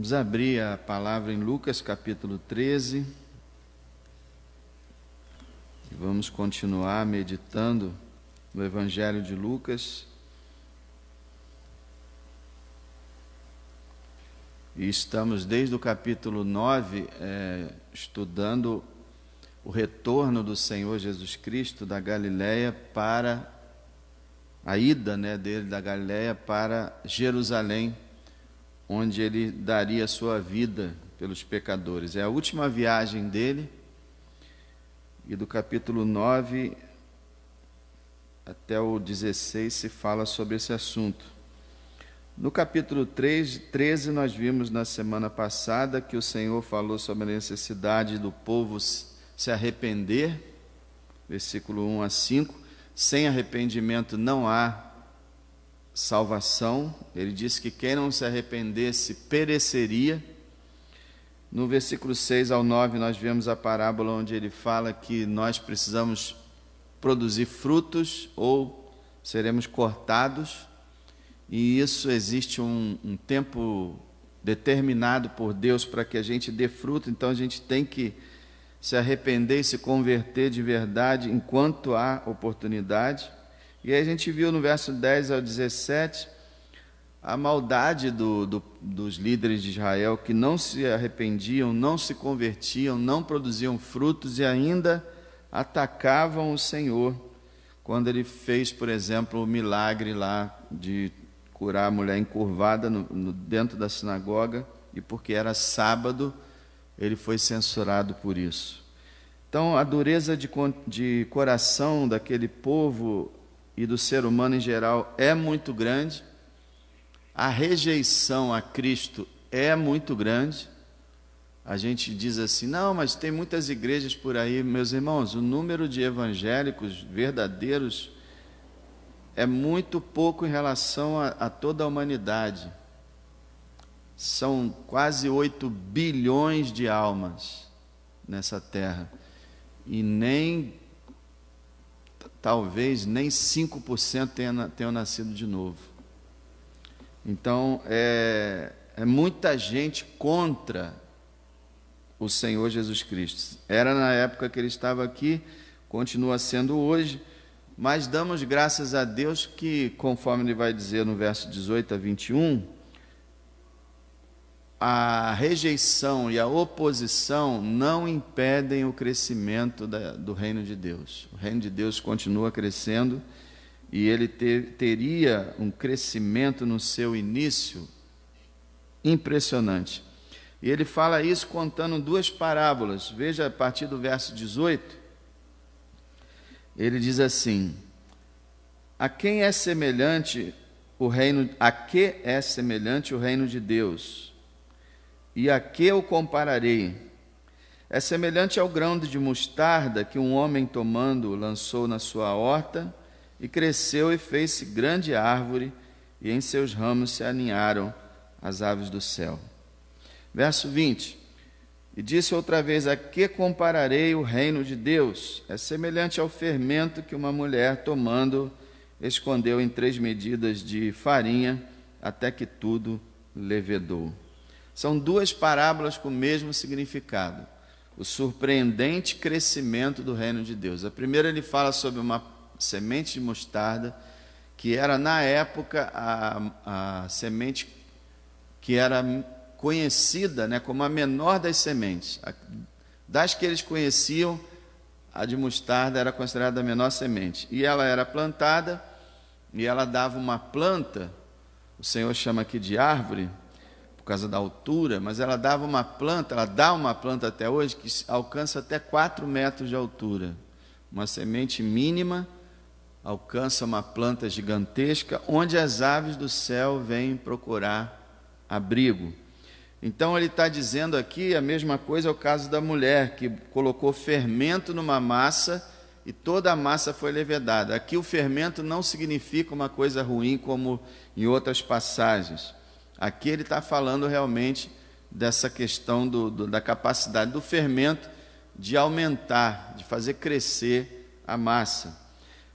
Vamos abrir a palavra em Lucas capítulo 13. E vamos continuar meditando no Evangelho de Lucas. E estamos desde o capítulo 9 é, estudando o retorno do Senhor Jesus Cristo da Galiléia para a ida né, dele da Galiléia para Jerusalém onde ele daria sua vida pelos pecadores. É a última viagem dele, e do capítulo 9 até o 16 se fala sobre esse assunto. No capítulo 3, 13, nós vimos na semana passada que o Senhor falou sobre a necessidade do povo se arrepender, versículo 1 a 5. Sem arrependimento não há salvação. Ele disse que quem não se arrependesse pereceria. No versículo 6 ao 9, nós vemos a parábola onde ele fala que nós precisamos produzir frutos ou seremos cortados, e isso existe um, um tempo determinado por Deus para que a gente dê fruto, então a gente tem que se arrepender e se converter de verdade enquanto há oportunidade. E aí a gente viu no verso 10 ao 17 a maldade do, do, dos líderes de Israel que não se arrependiam, não se convertiam, não produziam frutos e ainda atacavam o Senhor quando ele fez, por exemplo, o milagre lá de curar a mulher encurvada no, no, dentro da sinagoga e porque era sábado ele foi censurado por isso. Então, a dureza de, de coração daquele povo e do ser humano em geral é muito grande, a rejeição a Cristo é muito grande. A gente diz assim: não, mas tem muitas igrejas por aí, meus irmãos, o número de evangélicos verdadeiros é muito pouco em relação a, a toda a humanidade. São quase 8 bilhões de almas nessa terra. E nem talvez nem 5% tenham, tenha nascido de novo. Então, é, é muita gente contra o Senhor Jesus Cristo. Era na época que ele estava aqui, continua sendo hoje, mas damos graças a Deus que, conforme ele vai dizer no verso 18 a 21, a rejeição e a oposição não impedem o crescimento da, do reino de Deus. O reino de Deus continua crescendo e ele teria um crescimento no seu início impressionante. E ele fala isso contando duas parábolas. Veja a partir do verso 18. Ele diz assim: A quem é semelhante o reino a que é semelhante o reino de Deus? E a que o compararei? É semelhante ao grão de mostarda que um homem tomando lançou na sua horta, e cresceu e fez-se grande árvore, e em seus ramos se aninharam as aves do céu. Verso 20. E disse outra vez: A que compararei o reino de Deus? É semelhante ao fermento que uma mulher, tomando, escondeu em três medidas de farinha, até que tudo levedou. São duas parábolas com o mesmo significado. O surpreendente crescimento do reino de Deus. A primeira ele fala sobre uma semente de mostarda, que era na época a, a semente que era conhecida né, como a menor das sementes. Das que eles conheciam, a de mostarda era considerada a menor semente. E ela era plantada, e ela dava uma planta, o Senhor chama aqui de árvore, causa da altura, mas ela dava uma planta, ela dá uma planta até hoje que alcança até 4 metros de altura. Uma semente mínima alcança uma planta gigantesca, onde as aves do céu vêm procurar abrigo. Então ele está dizendo aqui a mesma coisa é o caso da mulher que colocou fermento numa massa e toda a massa foi levedada. Aqui o fermento não significa uma coisa ruim como em outras passagens. Aqui ele está falando realmente dessa questão do, do, da capacidade do fermento de aumentar, de fazer crescer a massa.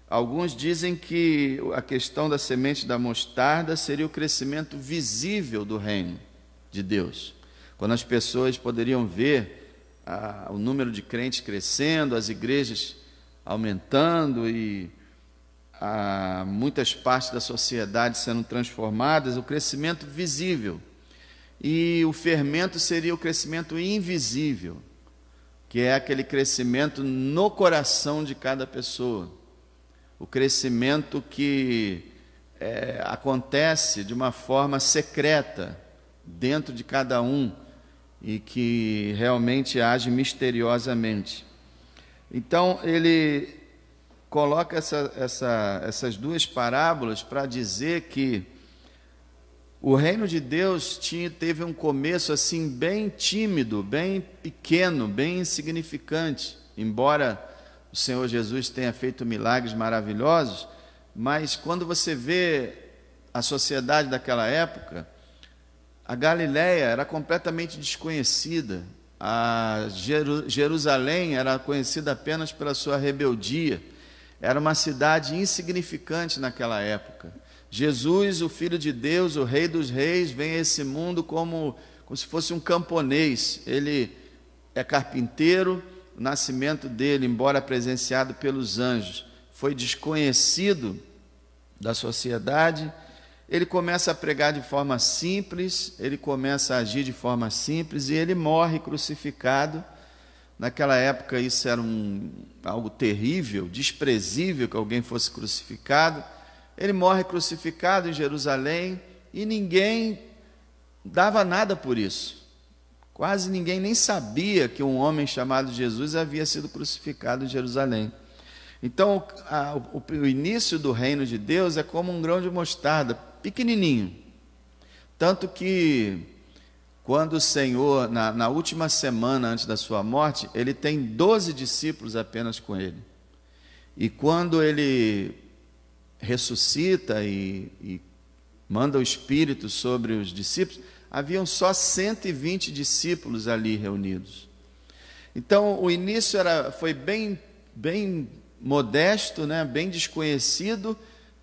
Alguns dizem que a questão da semente da mostarda seria o crescimento visível do reino de Deus. Quando as pessoas poderiam ver ah, o número de crentes crescendo, as igrejas aumentando e a muitas partes da sociedade sendo transformadas, o crescimento visível. E o fermento seria o crescimento invisível, que é aquele crescimento no coração de cada pessoa. O crescimento que é, acontece de uma forma secreta dentro de cada um e que realmente age misteriosamente. Então, ele coloca essa, essa, essas duas parábolas para dizer que o reino de Deus tinha, teve um começo assim bem tímido, bem pequeno, bem insignificante, embora o Senhor Jesus tenha feito milagres maravilhosos, mas quando você vê a sociedade daquela época, a Galiléia era completamente desconhecida, a Jerusalém era conhecida apenas pela sua rebeldia, era uma cidade insignificante naquela época. Jesus, o Filho de Deus, o Rei dos Reis, vem a esse mundo como, como se fosse um camponês. Ele é carpinteiro, o nascimento dele, embora presenciado pelos anjos, foi desconhecido da sociedade. Ele começa a pregar de forma simples, ele começa a agir de forma simples e ele morre crucificado Naquela época isso era um, algo terrível, desprezível que alguém fosse crucificado. Ele morre crucificado em Jerusalém e ninguém dava nada por isso. Quase ninguém nem sabia que um homem chamado Jesus havia sido crucificado em Jerusalém. Então, a, o, o início do reino de Deus é como um grão de mostarda, pequenininho. Tanto que quando o Senhor, na, na última semana antes da sua morte, ele tem 12 discípulos apenas com ele. E quando ele ressuscita e, e manda o Espírito sobre os discípulos, haviam só 120 discípulos ali reunidos. Então, o início era, foi bem, bem modesto, né? bem desconhecido,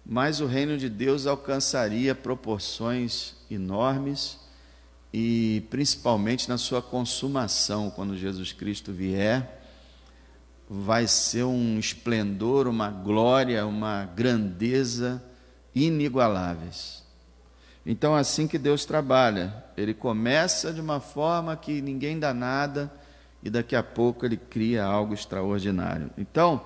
mas o reino de Deus alcançaria proporções enormes e principalmente na sua consumação, quando Jesus Cristo vier, vai ser um esplendor, uma glória, uma grandeza inigualáveis. Então, é assim que Deus trabalha, ele começa de uma forma que ninguém dá nada e daqui a pouco ele cria algo extraordinário. Então,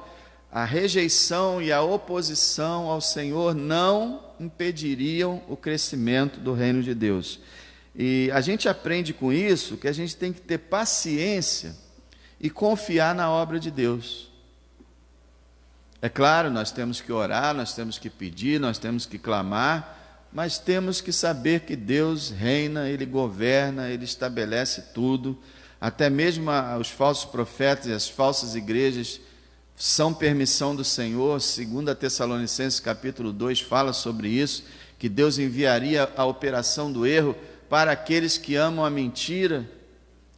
a rejeição e a oposição ao Senhor não impediriam o crescimento do reino de Deus. E a gente aprende com isso que a gente tem que ter paciência e confiar na obra de Deus. É claro, nós temos que orar, nós temos que pedir, nós temos que clamar, mas temos que saber que Deus reina, Ele governa, Ele estabelece tudo. Até mesmo os falsos profetas e as falsas igrejas são permissão do Senhor. Segundo Tessalonicenses capítulo 2 fala sobre isso, que Deus enviaria a operação do erro para aqueles que amam a mentira,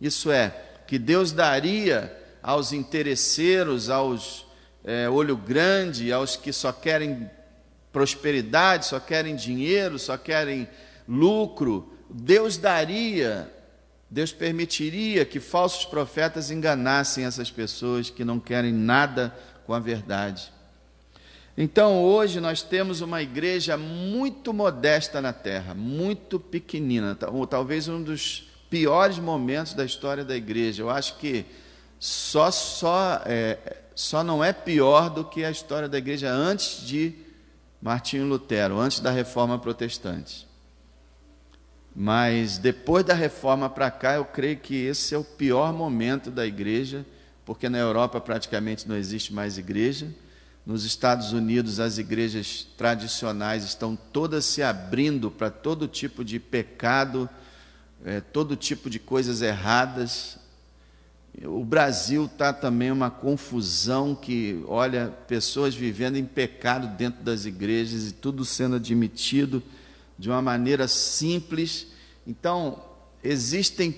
isso é, que Deus daria aos interesseiros, aos é, olho grande, aos que só querem prosperidade, só querem dinheiro, só querem lucro, Deus daria, Deus permitiria que falsos profetas enganassem essas pessoas que não querem nada com a verdade. Então hoje nós temos uma igreja muito modesta na terra, muito pequenina, talvez um dos piores momentos da história da igreja. Eu acho que só, só, é, só não é pior do que a história da igreja antes de Martinho Lutero, antes da reforma protestante. Mas depois da reforma para cá, eu creio que esse é o pior momento da igreja, porque na Europa praticamente não existe mais igreja nos Estados Unidos, as igrejas tradicionais estão todas se abrindo para todo tipo de pecado, é, todo tipo de coisas erradas. O Brasil está também uma confusão que, olha, pessoas vivendo em pecado dentro das igrejas e tudo sendo admitido de uma maneira simples. Então, existem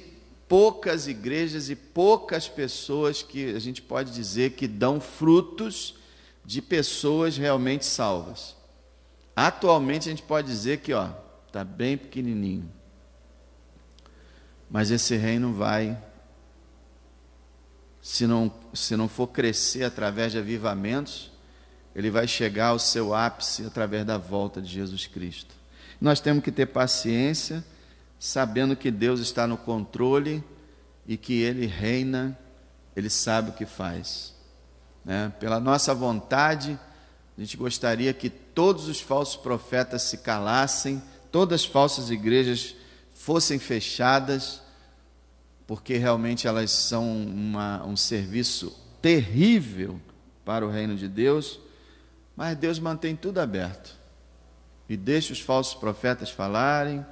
poucas igrejas e poucas pessoas que a gente pode dizer que dão frutos de pessoas realmente salvas. Atualmente a gente pode dizer que, ó, tá bem pequenininho. Mas esse reino vai se não se não for crescer através de avivamentos, ele vai chegar ao seu ápice através da volta de Jesus Cristo. Nós temos que ter paciência, sabendo que Deus está no controle e que ele reina, ele sabe o que faz. Né? Pela nossa vontade, a gente gostaria que todos os falsos profetas se calassem, todas as falsas igrejas fossem fechadas, porque realmente elas são uma, um serviço terrível para o reino de Deus, mas Deus mantém tudo aberto e deixa os falsos profetas falarem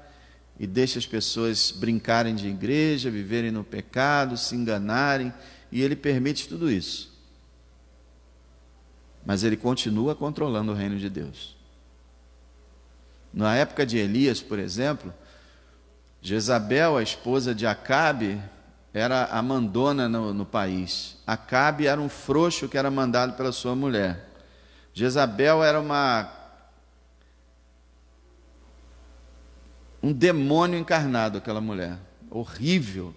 e deixa as pessoas brincarem de igreja, viverem no pecado, se enganarem, e ele permite tudo isso mas ele continua controlando o reino de Deus. Na época de Elias, por exemplo, Jezabel, a esposa de Acabe, era a mandona no, no país. Acabe era um frouxo que era mandado pela sua mulher. Jezabel era uma um demônio encarnado aquela mulher, horrível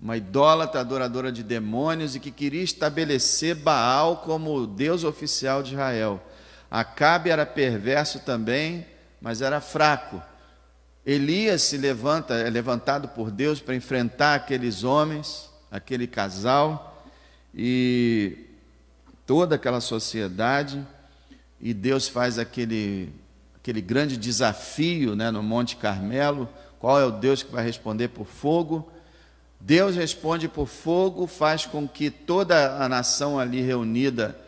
uma idólatra, adoradora de demônios e que queria estabelecer Baal como o Deus oficial de Israel. Acabe era perverso também, mas era fraco. Elias se levanta, é levantado por Deus para enfrentar aqueles homens, aquele casal e toda aquela sociedade, e Deus faz aquele aquele grande desafio, né, no Monte Carmelo, qual é o Deus que vai responder por fogo? Deus responde por fogo, faz com que toda a nação ali reunida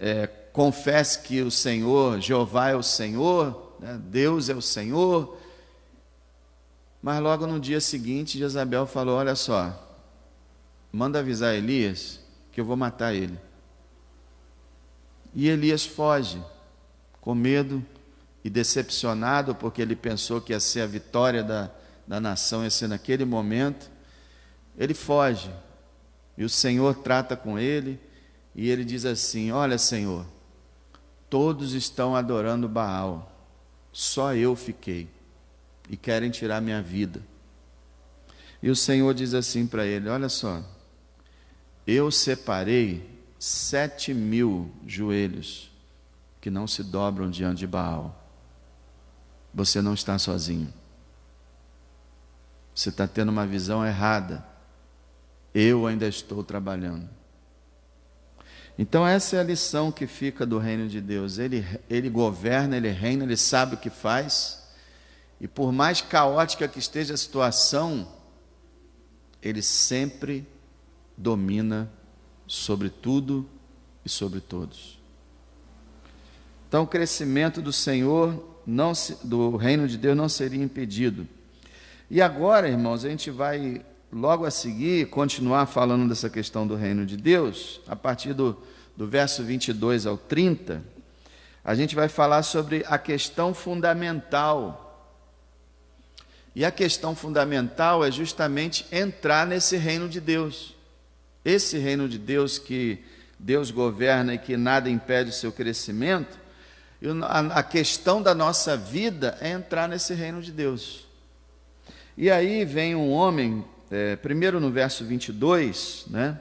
é, confesse que o Senhor, Jeová é o Senhor, né? Deus é o Senhor. Mas logo no dia seguinte, Jezabel falou: Olha só, manda avisar Elias que eu vou matar ele. E Elias foge, com medo e decepcionado, porque ele pensou que ia ser a vitória da, da nação, ia ser naquele momento ele foge. E o Senhor trata com ele e ele diz assim: Olha, Senhor, todos estão adorando Baal, só eu fiquei e querem tirar minha vida. E o Senhor diz assim para ele: Olha só, eu separei sete mil joelhos que não se dobram diante de Baal. Você não está sozinho. Você está tendo uma visão errada eu ainda estou trabalhando. Então, essa é a lição que fica do reino de Deus. Ele, ele governa, ele reina, ele sabe o que faz. E por mais caótica que esteja a situação, ele sempre domina sobre tudo e sobre todos. Então, o crescimento do Senhor, não se, do reino de Deus, não seria impedido. E agora, irmãos, a gente vai logo a seguir, continuar falando dessa questão do reino de Deus, a partir do, do verso 22 ao 30, a gente vai falar sobre a questão fundamental. E a questão fundamental é justamente entrar nesse reino de Deus. Esse reino de Deus que Deus governa e que nada impede o seu crescimento, a questão da nossa vida é entrar nesse reino de Deus. E aí vem um homem é, primeiro no verso 22, né?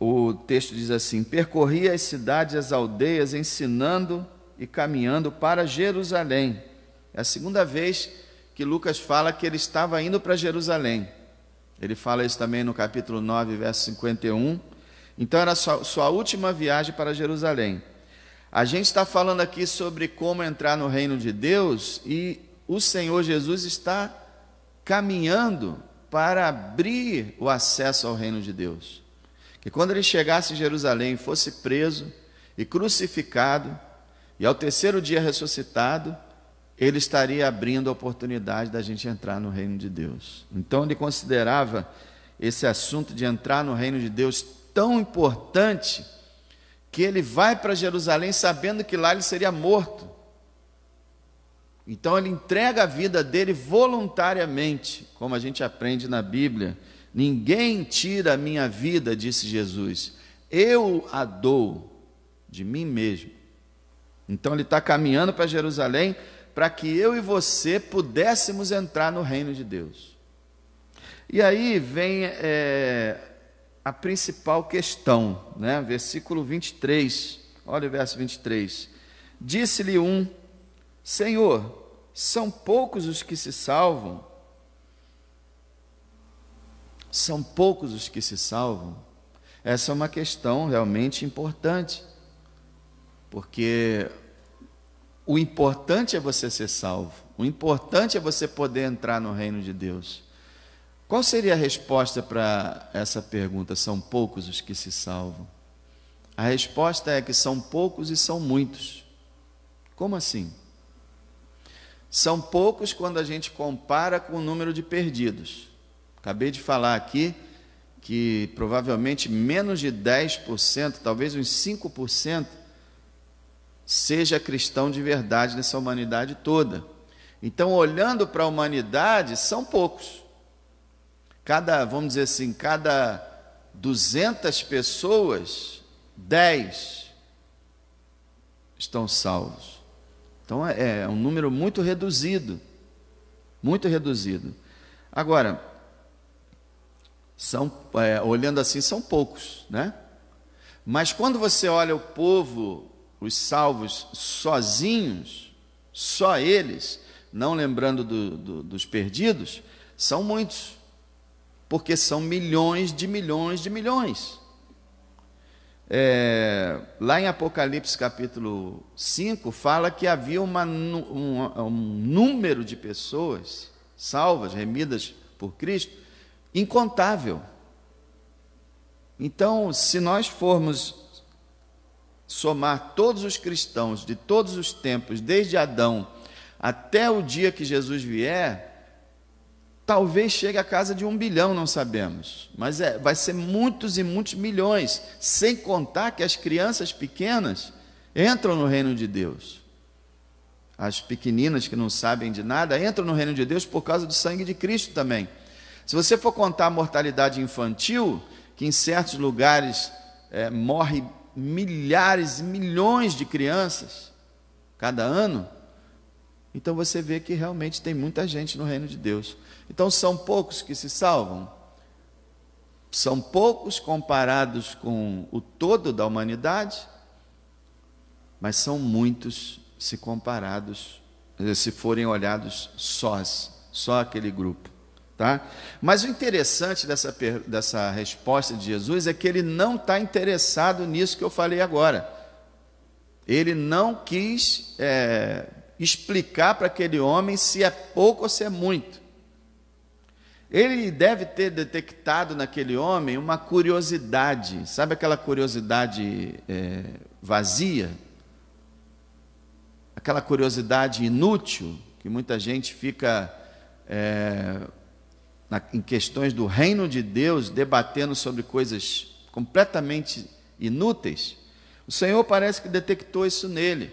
O texto diz assim: Percorria as cidades e as aldeias, ensinando e caminhando para Jerusalém. É a segunda vez que Lucas fala que ele estava indo para Jerusalém. Ele fala isso também no capítulo 9, verso 51. Então, era sua, sua última viagem para Jerusalém. A gente está falando aqui sobre como entrar no reino de Deus e o Senhor Jesus está caminhando para abrir o acesso ao reino de Deus. Que quando ele chegasse em Jerusalém, fosse preso e crucificado, e ao terceiro dia ressuscitado, ele estaria abrindo a oportunidade da gente entrar no reino de Deus. Então ele considerava esse assunto de entrar no reino de Deus tão importante que ele vai para Jerusalém sabendo que lá ele seria morto. Então ele entrega a vida dele voluntariamente, como a gente aprende na Bíblia. Ninguém tira a minha vida, disse Jesus. Eu a dou de mim mesmo. Então ele está caminhando para Jerusalém para que eu e você pudéssemos entrar no reino de Deus. E aí vem é, a principal questão, né? versículo 23. Olha o verso 23. Disse-lhe um Senhor, são poucos os que se salvam. São poucos os que se salvam. Essa é uma questão realmente importante, porque o importante é você ser salvo, o importante é você poder entrar no reino de Deus. Qual seria a resposta para essa pergunta? São poucos os que se salvam? A resposta é que são poucos e são muitos. Como assim? São poucos quando a gente compara com o número de perdidos. Acabei de falar aqui que provavelmente menos de 10%, talvez uns 5%, seja cristão de verdade nessa humanidade toda. Então, olhando para a humanidade, são poucos. Cada, vamos dizer assim, cada 200 pessoas, 10 estão salvos. Então é, é um número muito reduzido. Muito reduzido. Agora, são, é, olhando assim, são poucos, né? Mas quando você olha o povo, os salvos, sozinhos, só eles, não lembrando do, do, dos perdidos, são muitos, porque são milhões de milhões de milhões. É, lá em Apocalipse capítulo 5, fala que havia uma, um, um número de pessoas salvas, remidas por Cristo, incontável. Então, se nós formos somar todos os cristãos de todos os tempos, desde Adão até o dia que Jesus vier, Talvez chegue à casa de um bilhão, não sabemos. Mas é, vai ser muitos e muitos milhões, sem contar que as crianças pequenas entram no reino de Deus. As pequeninas que não sabem de nada entram no reino de Deus por causa do sangue de Cristo também. Se você for contar a mortalidade infantil, que em certos lugares é, morre milhares e milhões de crianças cada ano, então você vê que realmente tem muita gente no reino de Deus. Então são poucos que se salvam? São poucos comparados com o todo da humanidade, mas são muitos se comparados, eh, se forem olhados sós, só aquele grupo. Tá? Mas o interessante dessa, dessa resposta de Jesus é que ele não está interessado nisso que eu falei agora. Ele não quis é, explicar para aquele homem se é pouco ou se é muito. Ele deve ter detectado naquele homem uma curiosidade, sabe aquela curiosidade é, vazia? Aquela curiosidade inútil, que muita gente fica é, na, em questões do reino de Deus debatendo sobre coisas completamente inúteis. O Senhor parece que detectou isso nele.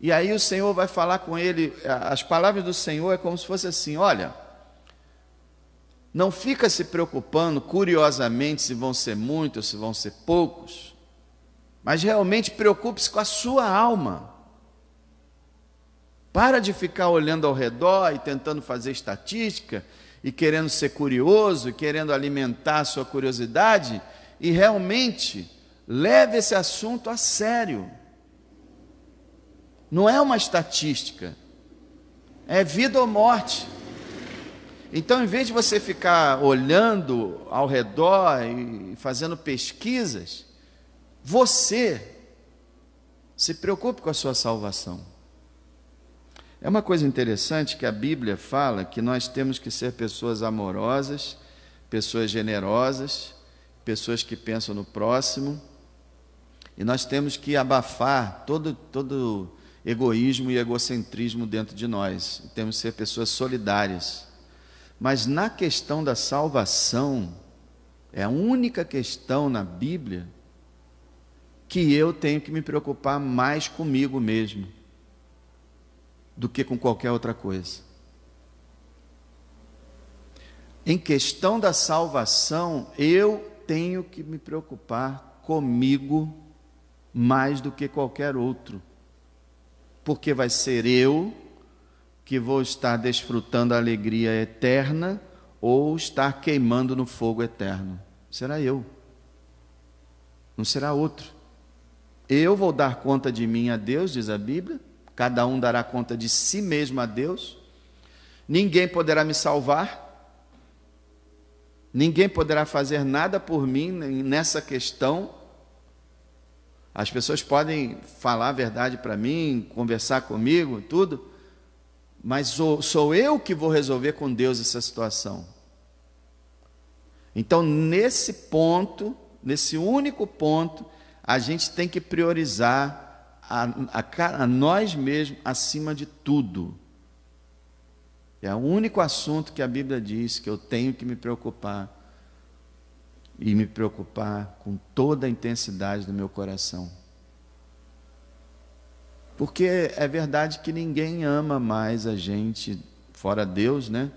E aí o Senhor vai falar com ele, as palavras do Senhor é como se fosse assim: olha, não fica se preocupando curiosamente se vão ser muitos, se vão ser poucos, mas realmente preocupe-se com a sua alma. Para de ficar olhando ao redor e tentando fazer estatística e querendo ser curioso, querendo alimentar a sua curiosidade e realmente leve esse assunto a sério. Não é uma estatística. É vida ou morte. Então, em vez de você ficar olhando ao redor e fazendo pesquisas, você se preocupe com a sua salvação. É uma coisa interessante que a Bíblia fala que nós temos que ser pessoas amorosas, pessoas generosas, pessoas que pensam no próximo, e nós temos que abafar todo todo egoísmo e egocentrismo dentro de nós. Temos que ser pessoas solidárias. Mas na questão da salvação, é a única questão na Bíblia que eu tenho que me preocupar mais comigo mesmo do que com qualquer outra coisa. Em questão da salvação, eu tenho que me preocupar comigo mais do que qualquer outro porque vai ser eu que vou estar desfrutando a alegria eterna ou estar queimando no fogo eterno. Será eu, não será outro. Eu vou dar conta de mim a Deus, diz a Bíblia, cada um dará conta de si mesmo a Deus, ninguém poderá me salvar. Ninguém poderá fazer nada por mim nessa questão, as pessoas podem falar a verdade para mim, conversar comigo, tudo, mas sou, sou eu que vou resolver com Deus essa situação. Então, nesse ponto, nesse único ponto, a gente tem que priorizar a, a, a nós mesmos acima de tudo. É o único assunto que a Bíblia diz que eu tenho que me preocupar e me preocupar com toda a intensidade do meu coração. Porque é verdade que ninguém ama mais a gente, fora Deus, né?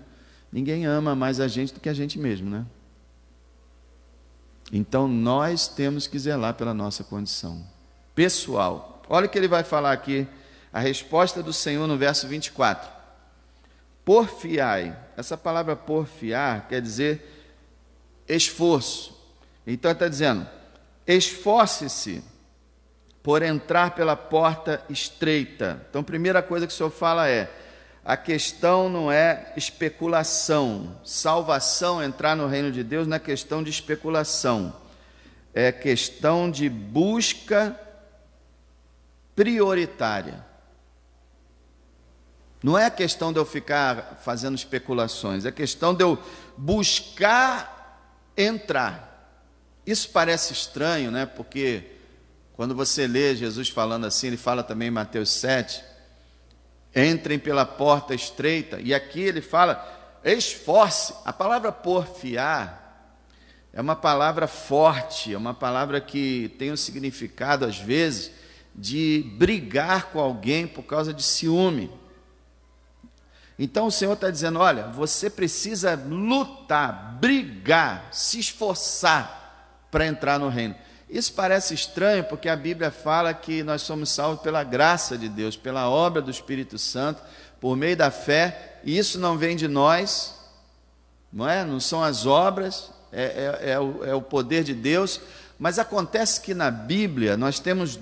Ninguém ama mais a gente do que a gente mesmo, né? Então nós temos que zelar pela nossa condição pessoal. Olha o que ele vai falar aqui, a resposta do Senhor no verso 24. Porfiai. Essa palavra porfiar quer dizer esforço. Então está dizendo: esforce-se por entrar pela porta estreita. Então, a primeira coisa que o Senhor fala é: a questão não é especulação. Salvação, entrar no reino de Deus, não é questão de especulação. É questão de busca prioritária. Não é questão de eu ficar fazendo especulações, é questão de eu buscar entrar. Isso parece estranho, né? Porque quando você lê Jesus falando assim, ele fala também em Mateus 7, entrem pela porta estreita, e aqui ele fala, esforce. A palavra porfiar é uma palavra forte, é uma palavra que tem um significado, às vezes, de brigar com alguém por causa de ciúme. Então o Senhor está dizendo: olha, você precisa lutar, brigar, se esforçar para entrar no reino. Isso parece estranho porque a Bíblia fala que nós somos salvos pela graça de Deus, pela obra do Espírito Santo, por meio da fé, e isso não vem de nós, não é? Não são as obras, é, é, é, o, é o poder de Deus. Mas acontece que na Bíblia nós temos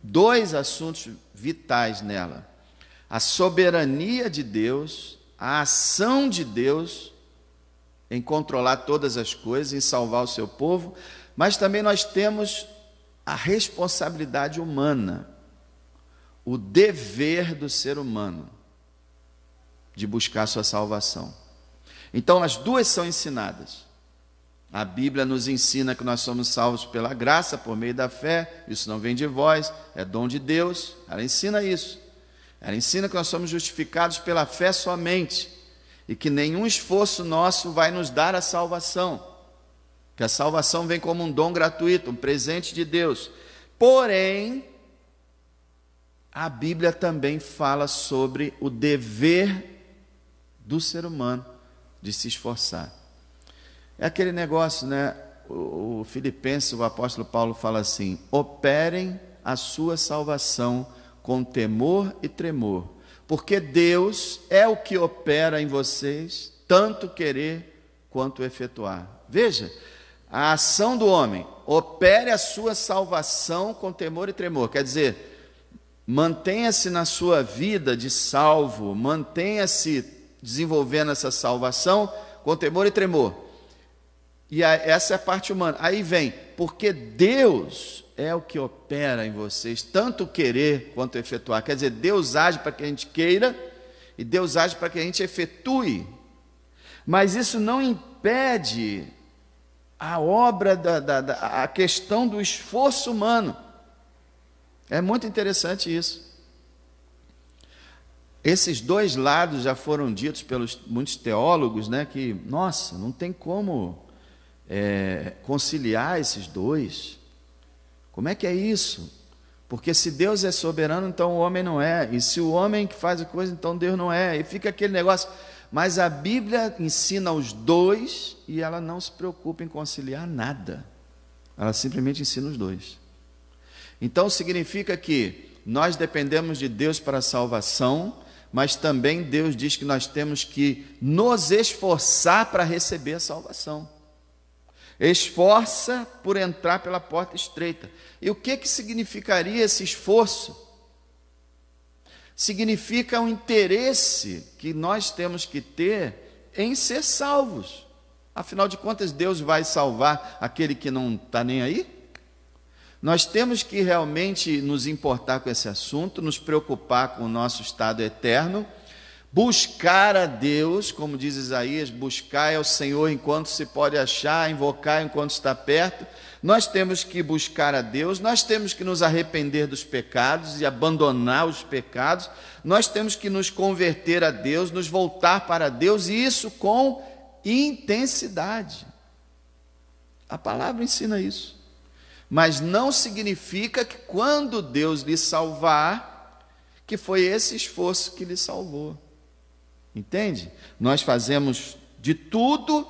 dois assuntos vitais nela a soberania de Deus, a ação de Deus em controlar todas as coisas, em salvar o seu povo, mas também nós temos a responsabilidade humana, o dever do ser humano de buscar sua salvação. Então, as duas são ensinadas. A Bíblia nos ensina que nós somos salvos pela graça, por meio da fé, isso não vem de vós, é dom de Deus, ela ensina isso. Ela ensina que nós somos justificados pela fé somente e que nenhum esforço nosso vai nos dar a salvação, que a salvação vem como um dom gratuito, um presente de Deus. Porém, a Bíblia também fala sobre o dever do ser humano de se esforçar. É aquele negócio, né? O, Filipenses, o apóstolo Paulo fala assim: operem a sua salvação com temor e tremor, porque Deus é o que opera em vocês, tanto querer quanto efetuar. Veja, a ação do homem opere a sua salvação com temor e tremor, quer dizer, mantenha-se na sua vida de salvo, mantenha-se desenvolvendo essa salvação com temor e tremor. E essa é a parte humana. Aí vem, porque Deus é o que opera em vocês, tanto querer quanto efetuar. Quer dizer, Deus age para que a gente queira e Deus age para que a gente efetue. Mas isso não impede a obra, da, da, da, a questão do esforço humano. É muito interessante isso. Esses dois lados já foram ditos pelos muitos teólogos, né? Que, nossa, não tem como é, conciliar esses dois. Como é que é isso? Porque se Deus é soberano, então o homem não é. E se o homem que faz a coisa, então Deus não é. E fica aquele negócio. Mas a Bíblia ensina os dois e ela não se preocupa em conciliar nada. Ela simplesmente ensina os dois. Então significa que nós dependemos de Deus para a salvação, mas também Deus diz que nós temos que nos esforçar para receber a salvação. Esforça por entrar pela porta estreita. E o que, que significaria esse esforço? Significa o um interesse que nós temos que ter em ser salvos. Afinal de contas, Deus vai salvar aquele que não está nem aí? Nós temos que realmente nos importar com esse assunto, nos preocupar com o nosso estado eterno Buscar a Deus, como diz Isaías, buscar ao Senhor enquanto se pode achar, invocar enquanto está perto. Nós temos que buscar a Deus, nós temos que nos arrepender dos pecados e abandonar os pecados, nós temos que nos converter a Deus, nos voltar para Deus, e isso com intensidade. A palavra ensina isso. Mas não significa que quando Deus lhe salvar, que foi esse esforço que lhe salvou. Entende? Nós fazemos de tudo,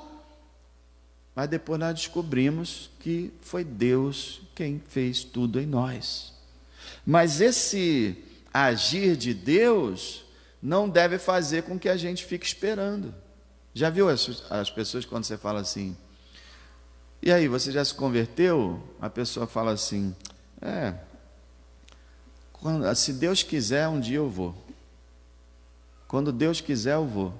mas depois nós descobrimos que foi Deus quem fez tudo em nós. Mas esse agir de Deus não deve fazer com que a gente fique esperando. Já viu as, as pessoas quando você fala assim? E aí, você já se converteu? A pessoa fala assim: É, quando, se Deus quiser, um dia eu vou. Quando Deus quiser, eu vou.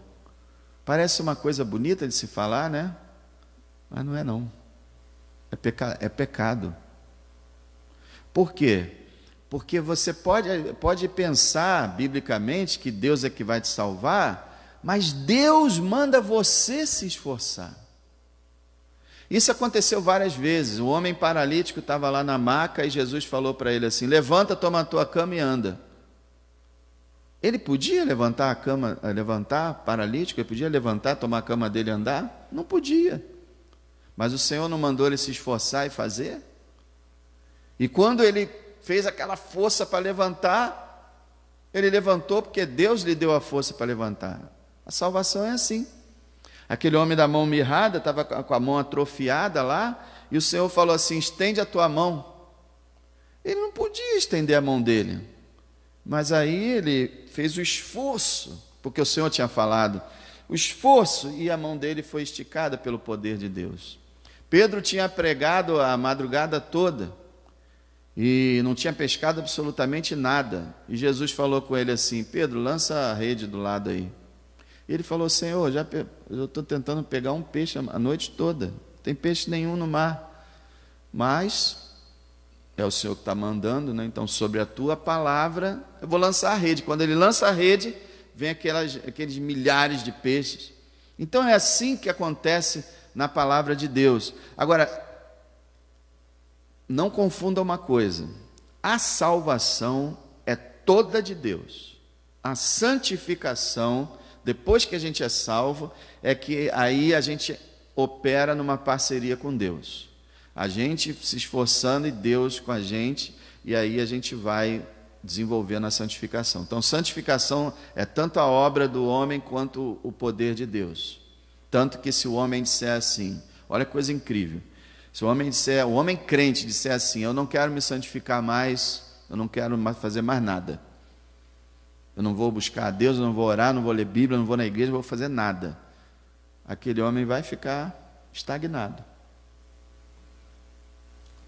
Parece uma coisa bonita de se falar, né? Mas não é não. É, peca... é pecado. Por quê? Porque você pode, pode pensar biblicamente que Deus é que vai te salvar, mas Deus manda você se esforçar. Isso aconteceu várias vezes. O homem paralítico estava lá na maca e Jesus falou para ele assim: Levanta, toma a tua cama e anda. Ele podia levantar a cama, eh, levantar paralítico, ele podia levantar, tomar a cama dele e andar? Não podia. Mas o Senhor não mandou ele se esforçar e fazer? E quando ele fez aquela força para levantar, ele levantou porque Deus lhe deu a força para levantar. A salvação é assim. Aquele homem da mão mirrada estava com a mão atrofiada lá, e o Senhor falou assim: estende a tua mão. Ele não podia estender a mão dele. Mas aí ele fez o esforço, porque o Senhor tinha falado, o esforço, e a mão dele foi esticada pelo poder de Deus. Pedro tinha pregado a madrugada toda e não tinha pescado absolutamente nada. E Jesus falou com ele assim: Pedro, lança a rede do lado aí. E ele falou: Senhor, já estou tentando pegar um peixe a noite toda, não tem peixe nenhum no mar. Mas é o Senhor que está mandando, né? então sobre a tua palavra eu vou lançar a rede. Quando ele lança a rede, vem aquelas, aqueles milhares de peixes. Então é assim que acontece na palavra de Deus. Agora, não confunda uma coisa: a salvação é toda de Deus, a santificação, depois que a gente é salvo, é que aí a gente opera numa parceria com Deus. A gente se esforçando e Deus com a gente, e aí a gente vai desenvolvendo a santificação. Então, santificação é tanto a obra do homem quanto o poder de Deus. Tanto que se o homem disser assim, olha que coisa incrível. Se o homem disser, o homem crente disser assim, eu não quero me santificar mais, eu não quero fazer mais nada. Eu não vou buscar a Deus, eu não vou orar, não vou ler Bíblia, não vou na igreja, não vou fazer nada. Aquele homem vai ficar estagnado.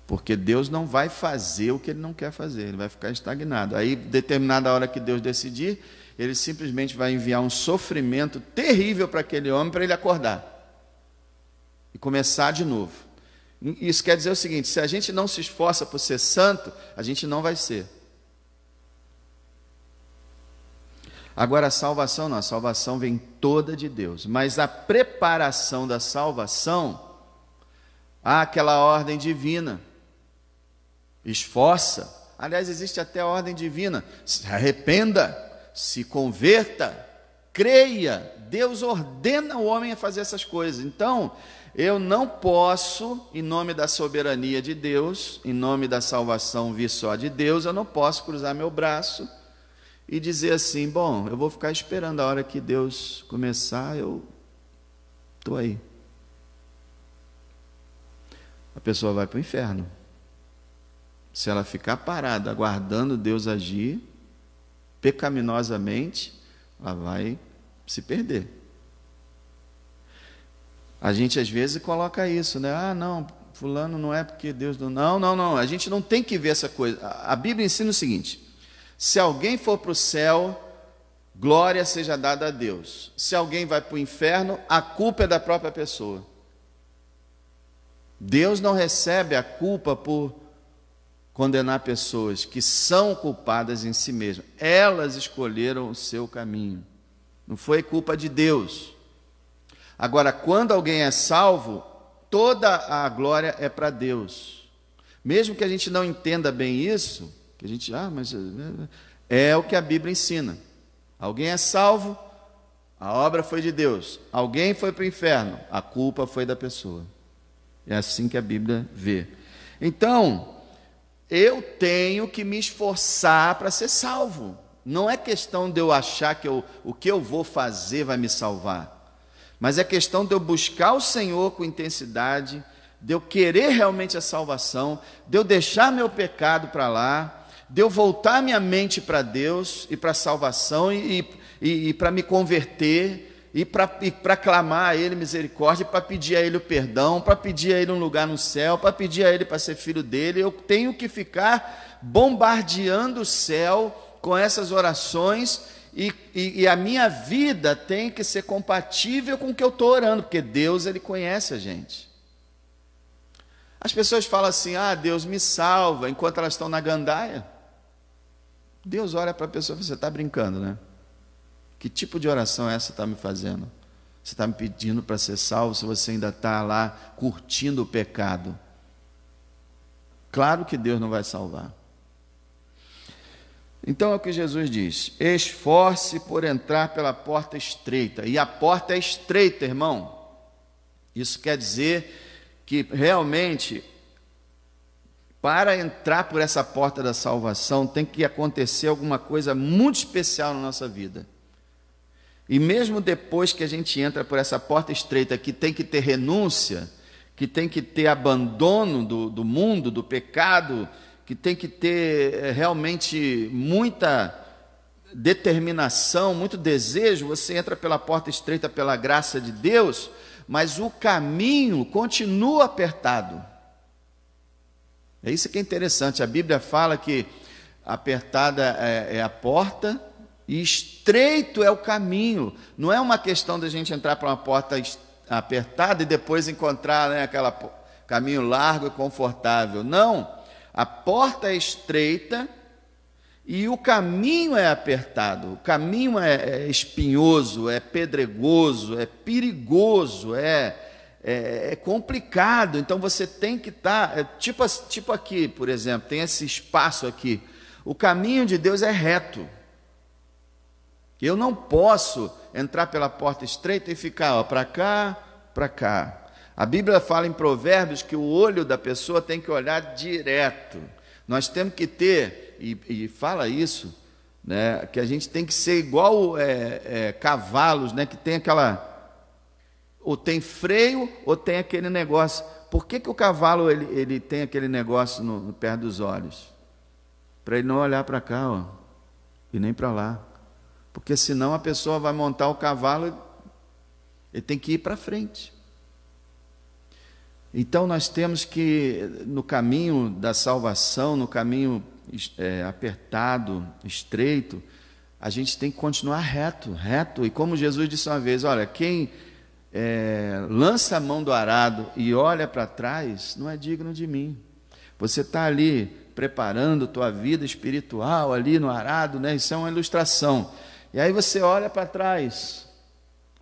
Porque Deus não vai fazer o que ele não quer fazer, ele vai ficar estagnado. Aí, determinada hora que Deus decidir, ele simplesmente vai enviar um sofrimento terrível para aquele homem para ele acordar e começar de novo. Isso quer dizer o seguinte: se a gente não se esforça por ser santo, a gente não vai ser. Agora, a salvação não, a salvação vem toda de Deus, mas a preparação da salvação há aquela ordem divina esforça. Aliás, existe até a ordem divina: se arrependa, se converta, creia. Deus ordena o homem a fazer essas coisas. Então, eu não posso, em nome da soberania de Deus, em nome da salvação vir só de Deus, eu não posso cruzar meu braço e dizer assim: bom, eu vou ficar esperando a hora que Deus começar, eu estou aí. A pessoa vai para o inferno. Se ela ficar parada, aguardando Deus agir, pecaminosamente, ela vai se perder. A gente às vezes coloca isso, né? Ah, não, fulano não é porque Deus não. Não, não, não. A gente não tem que ver essa coisa. A Bíblia ensina o seguinte: se alguém for para o céu, glória seja dada a Deus. Se alguém vai para o inferno, a culpa é da própria pessoa. Deus não recebe a culpa por condenar pessoas que são culpadas em si mesmas. Elas escolheram o seu caminho. Não foi culpa de Deus. Agora, quando alguém é salvo, toda a glória é para Deus. Mesmo que a gente não entenda bem isso, que a gente, ah, mas é, é, é o que a Bíblia ensina. Alguém é salvo, a obra foi de Deus. Alguém foi para o inferno, a culpa foi da pessoa. É assim que a Bíblia vê. Então, eu tenho que me esforçar para ser salvo. Não é questão de eu achar que eu, o que eu vou fazer vai me salvar, mas é questão de eu buscar o Senhor com intensidade, de eu querer realmente a salvação, de eu deixar meu pecado para lá, de eu voltar minha mente para Deus e para a salvação e, e, e para me converter, e para clamar a Ele misericórdia, para pedir a Ele o perdão, para pedir a Ele um lugar no céu, para pedir a Ele para ser filho dele. Eu tenho que ficar bombardeando o céu com essas orações e, e, e a minha vida tem que ser compatível com o que eu estou orando, porque Deus Ele conhece a gente. As pessoas falam assim: Ah, Deus me salva, enquanto elas estão na gandaia. Deus olha para a pessoa e assim, você está brincando, né? Que tipo de oração é essa está me fazendo? Você está me pedindo para ser salvo se você ainda está lá curtindo o pecado? Claro que Deus não vai salvar. Então é o que Jesus diz: esforce por entrar pela porta estreita. E a porta é estreita, irmão. Isso quer dizer que realmente, para entrar por essa porta da salvação, tem que acontecer alguma coisa muito especial na nossa vida. E mesmo depois que a gente entra por essa porta estreita, que tem que ter renúncia, que tem que ter abandono do, do mundo, do pecado, que tem que ter eh, realmente muita determinação, muito desejo, você entra pela porta estreita pela graça de Deus, mas o caminho continua apertado. É isso que é interessante. A Bíblia fala que apertada é, é a porta e estreito é o caminho. Não é uma questão da gente entrar para uma porta apertada e depois encontrar né, aquela caminho largo e confortável. Não. A porta é estreita e o caminho é apertado. O caminho é, é espinhoso, é pedregoso, é perigoso, é, é, é complicado. Então você tem que estar. Tá, é, tipo, tipo aqui, por exemplo, tem esse espaço aqui. O caminho de Deus é reto. Eu não posso entrar pela porta estreita e ficar para cá, para cá. A Bíblia fala em Provérbios que o olho da pessoa tem que olhar direto. Nós temos que ter, e, e fala isso, né, que a gente tem que ser igual é, é, cavalos, né, que tem aquela. Ou tem freio, ou tem aquele negócio. Por que, que o cavalo ele, ele tem aquele negócio no, no pé dos olhos? Para ele não olhar para cá, ó, e nem para lá. Porque senão a pessoa vai montar o cavalo, ele tem que ir para frente. Então nós temos que, no caminho da salvação, no caminho é, apertado, estreito, a gente tem que continuar reto, reto. E como Jesus disse uma vez, olha, quem é, lança a mão do arado e olha para trás, não é digno de mim. Você está ali preparando tua vida espiritual ali no arado, né? Isso é uma ilustração. E aí você olha para trás,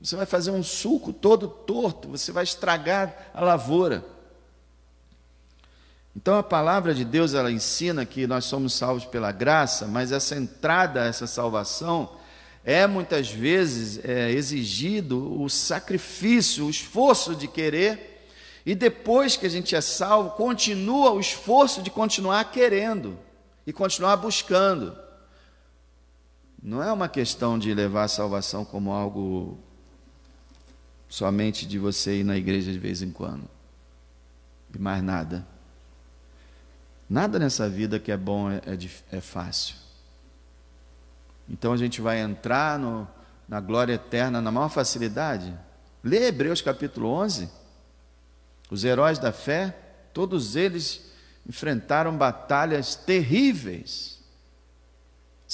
você vai fazer um suco todo torto, você vai estragar a lavoura. Então a palavra de Deus ela ensina que nós somos salvos pela graça, mas essa entrada, essa salvação, é muitas vezes é, exigido o sacrifício, o esforço de querer, e depois que a gente é salvo, continua o esforço de continuar querendo e continuar buscando. Não é uma questão de levar a salvação como algo somente de você ir na igreja de vez em quando. E mais nada. Nada nessa vida que é bom é, é, é fácil. Então a gente vai entrar no, na glória eterna na maior facilidade? Lê Hebreus capítulo 11. Os heróis da fé, todos eles enfrentaram batalhas terríveis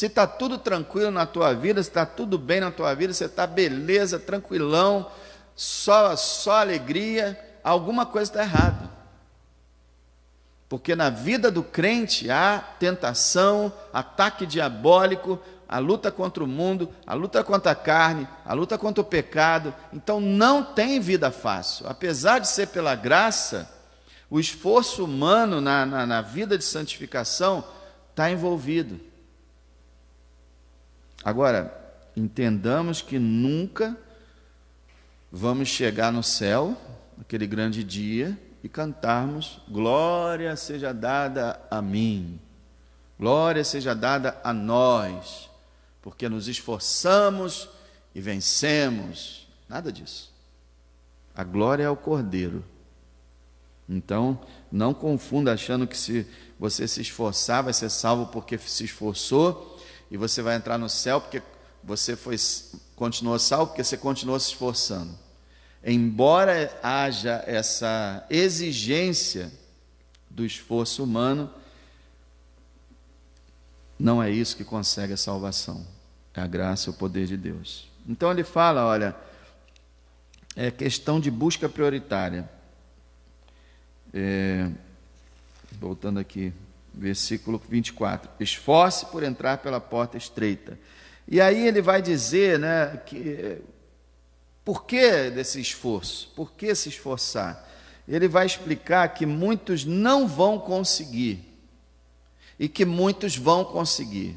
se está tudo tranquilo na tua vida, se está tudo bem na tua vida, se está beleza, tranquilão, só, só alegria, alguma coisa está errada. Porque na vida do crente há tentação, ataque diabólico, a luta contra o mundo, a luta contra a carne, a luta contra o pecado. Então não tem vida fácil. Apesar de ser pela graça, o esforço humano na, na, na vida de santificação está envolvido. Agora, entendamos que nunca vamos chegar no céu, aquele grande dia, e cantarmos: Glória seja dada a mim, glória seja dada a nós, porque nos esforçamos e vencemos. Nada disso. A glória é o Cordeiro. Então, não confunda achando que se você se esforçar, vai ser salvo porque se esforçou e você vai entrar no céu porque você foi continuou salvo porque você continuou se esforçando. Embora haja essa exigência do esforço humano, não é isso que consegue a salvação. É a graça e o poder de Deus. Então ele fala, olha, é questão de busca prioritária. É, voltando aqui versículo 24. Esforce por entrar pela porta estreita. E aí ele vai dizer, né, que por que desse esforço? Por que se esforçar? Ele vai explicar que muitos não vão conseguir e que muitos vão conseguir.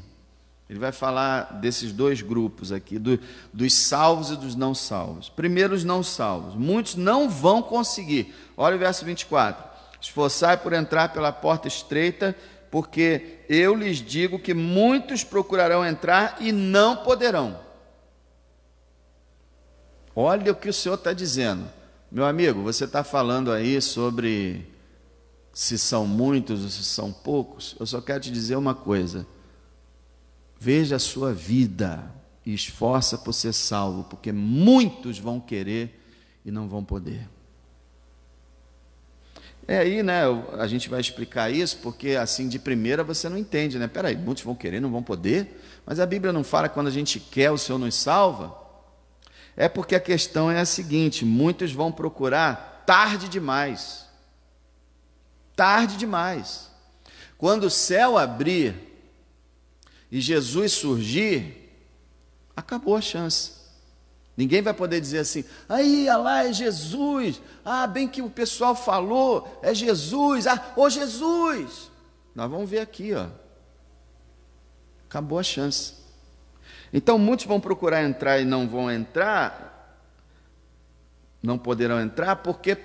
Ele vai falar desses dois grupos aqui, do, dos salvos e dos não salvos. Primeiro, os não salvos. Muitos não vão conseguir. Olha o verso 24. Esforçai por entrar pela porta estreita, porque eu lhes digo que muitos procurarão entrar e não poderão. Olha o que o Senhor está dizendo. Meu amigo, você está falando aí sobre se são muitos ou se são poucos. Eu só quero te dizer uma coisa. Veja a sua vida e esforça por ser salvo, porque muitos vão querer e não vão poder. É aí, né? A gente vai explicar isso porque assim de primeira você não entende, né? Peraí, muitos vão querer, não vão poder. Mas a Bíblia não fala quando a gente quer, o Senhor nos salva. É porque a questão é a seguinte: muitos vão procurar tarde demais. Tarde demais. Quando o céu abrir e Jesus surgir, acabou a chance. Ninguém vai poder dizer assim, aí, lá é Jesus, ah, bem que o pessoal falou, é Jesus, ah, ô Jesus. Nós vamos ver aqui, ó. Acabou a chance. Então muitos vão procurar entrar e não vão entrar, não poderão entrar porque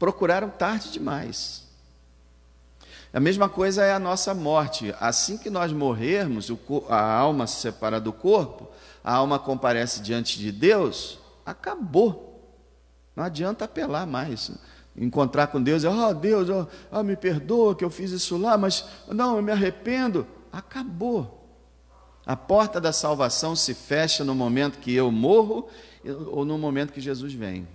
procuraram tarde demais. A mesma coisa é a nossa morte. Assim que nós morrermos, a alma se separa do corpo, a alma comparece diante de Deus, acabou. Não adianta apelar mais. Encontrar com Deus, ó oh, Deus, oh, oh, me perdoa que eu fiz isso lá, mas não, eu me arrependo. Acabou. A porta da salvação se fecha no momento que eu morro ou no momento que Jesus vem.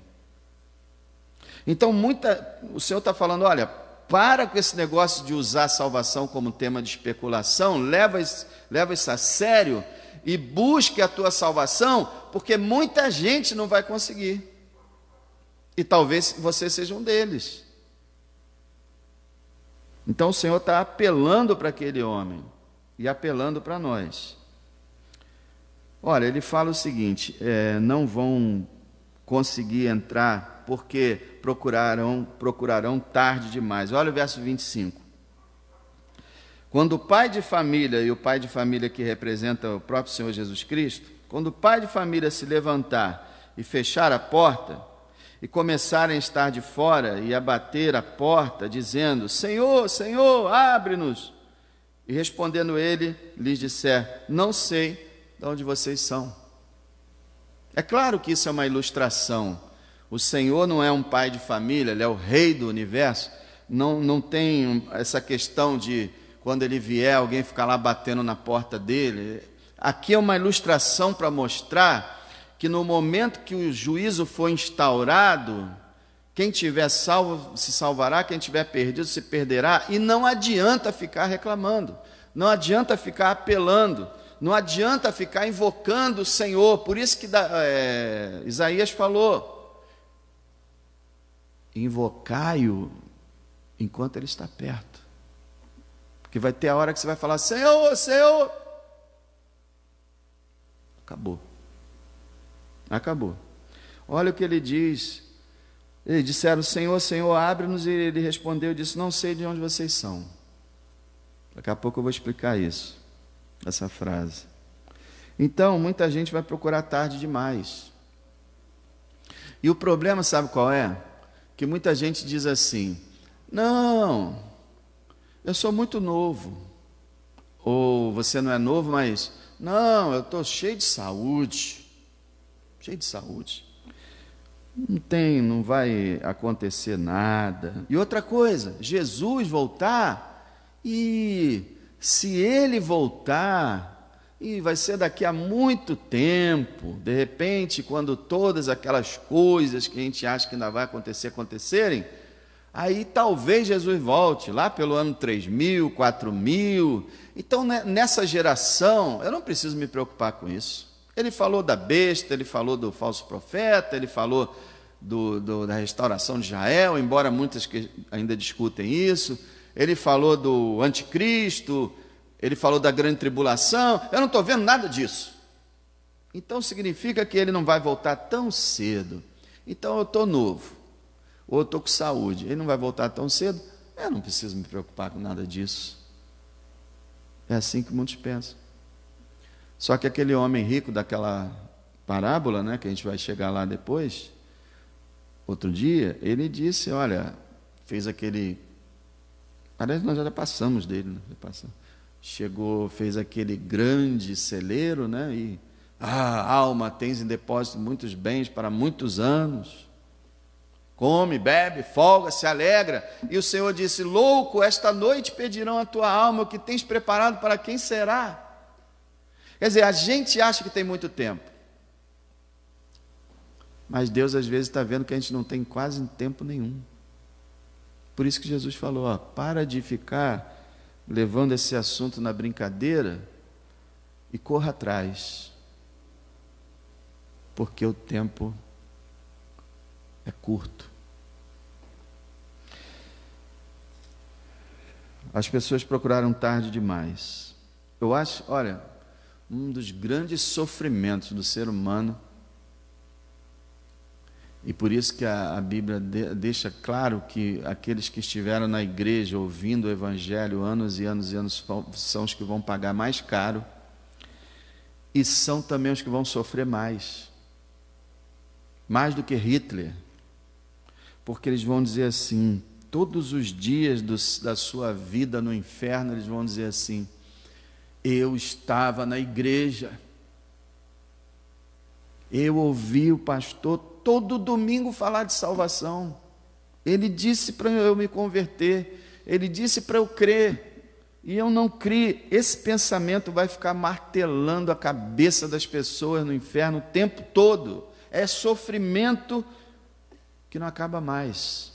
Então, muita, o Senhor está falando: olha, para com esse negócio de usar a salvação como tema de especulação, leva, leva isso a sério e busque a tua salvação, porque muita gente não vai conseguir. E talvez você seja um deles. Então o Senhor está apelando para aquele homem e apelando para nós. Olha, ele fala o seguinte: é, não vão conseguir entrar porque procuraram, procurarão tarde demais. Olha o verso 25. Quando o pai de família, e o pai de família que representa o próprio Senhor Jesus Cristo, quando o pai de família se levantar e fechar a porta, e começarem a estar de fora e a bater a porta, dizendo: Senhor, Senhor, abre-nos. E respondendo ele, lhes disser: Não sei de onde vocês são. É claro que isso é uma ilustração. O Senhor não é um pai de família, ele é o rei do universo. Não, não tem essa questão de quando ele vier, alguém ficar lá batendo na porta dele. Aqui é uma ilustração para mostrar que no momento que o juízo for instaurado, quem tiver salvo se salvará, quem tiver perdido se perderá, e não adianta ficar reclamando, não adianta ficar apelando, não adianta ficar invocando o Senhor. Por isso que é, Isaías falou: invocai-o enquanto ele está perto. Porque vai ter a hora que você vai falar: Senhor, Senhor. Acabou. Acabou. Olha o que ele diz. Eles disseram: Senhor, Senhor, abre-nos. E ele respondeu: Disse, Não sei de onde vocês são. Daqui a pouco eu vou explicar isso, essa frase. Então, muita gente vai procurar tarde demais. E o problema, sabe qual é? Que muita gente diz assim: Não, eu sou muito novo. Ou você não é novo, mas não, eu estou cheio de saúde. Cheio de saúde. Não tem, não vai acontecer nada. E outra coisa, Jesus voltar e se ele voltar, e vai ser daqui a muito tempo, de repente, quando todas aquelas coisas que a gente acha que ainda vai acontecer acontecerem, Aí talvez Jesus volte lá pelo ano 3000, 4000. Então, né, nessa geração, eu não preciso me preocupar com isso. Ele falou da besta, ele falou do falso profeta, ele falou do, do, da restauração de Israel, embora muitas ainda discutem isso. Ele falou do anticristo, ele falou da grande tribulação. Eu não estou vendo nada disso. Então significa que ele não vai voltar tão cedo. Então eu estou novo ou estou com saúde, ele não vai voltar tão cedo, eu não preciso me preocupar com nada disso. É assim que muitos pensam. Só que aquele homem rico daquela parábola, né, que a gente vai chegar lá depois, outro dia, ele disse, olha, fez aquele. Parece que nós já passamos dele, né? já passamos. Chegou, fez aquele grande celeiro, né? E ah, alma, tens em depósito muitos bens para muitos anos come, bebe, folga, se alegra. E o Senhor disse: Louco, esta noite pedirão a tua alma, o que tens preparado para quem será? Quer dizer, a gente acha que tem muito tempo. Mas Deus às vezes está vendo que a gente não tem quase tempo nenhum. Por isso que Jesus falou: ó, para de ficar levando esse assunto na brincadeira e corra atrás, porque o tempo é curto. As pessoas procuraram tarde demais. Eu acho, olha, um dos grandes sofrimentos do ser humano, e por isso que a, a Bíblia de, deixa claro que aqueles que estiveram na igreja ouvindo o Evangelho anos e anos e anos são os que vão pagar mais caro e são também os que vão sofrer mais. Mais do que Hitler. Porque eles vão dizer assim: todos os dias do, da sua vida no inferno, eles vão dizer assim: Eu estava na igreja, eu ouvi o pastor todo domingo falar de salvação, ele disse para eu me converter, ele disse para eu crer. E eu não criei, esse pensamento vai ficar martelando a cabeça das pessoas no inferno o tempo todo. É sofrimento que não acaba mais.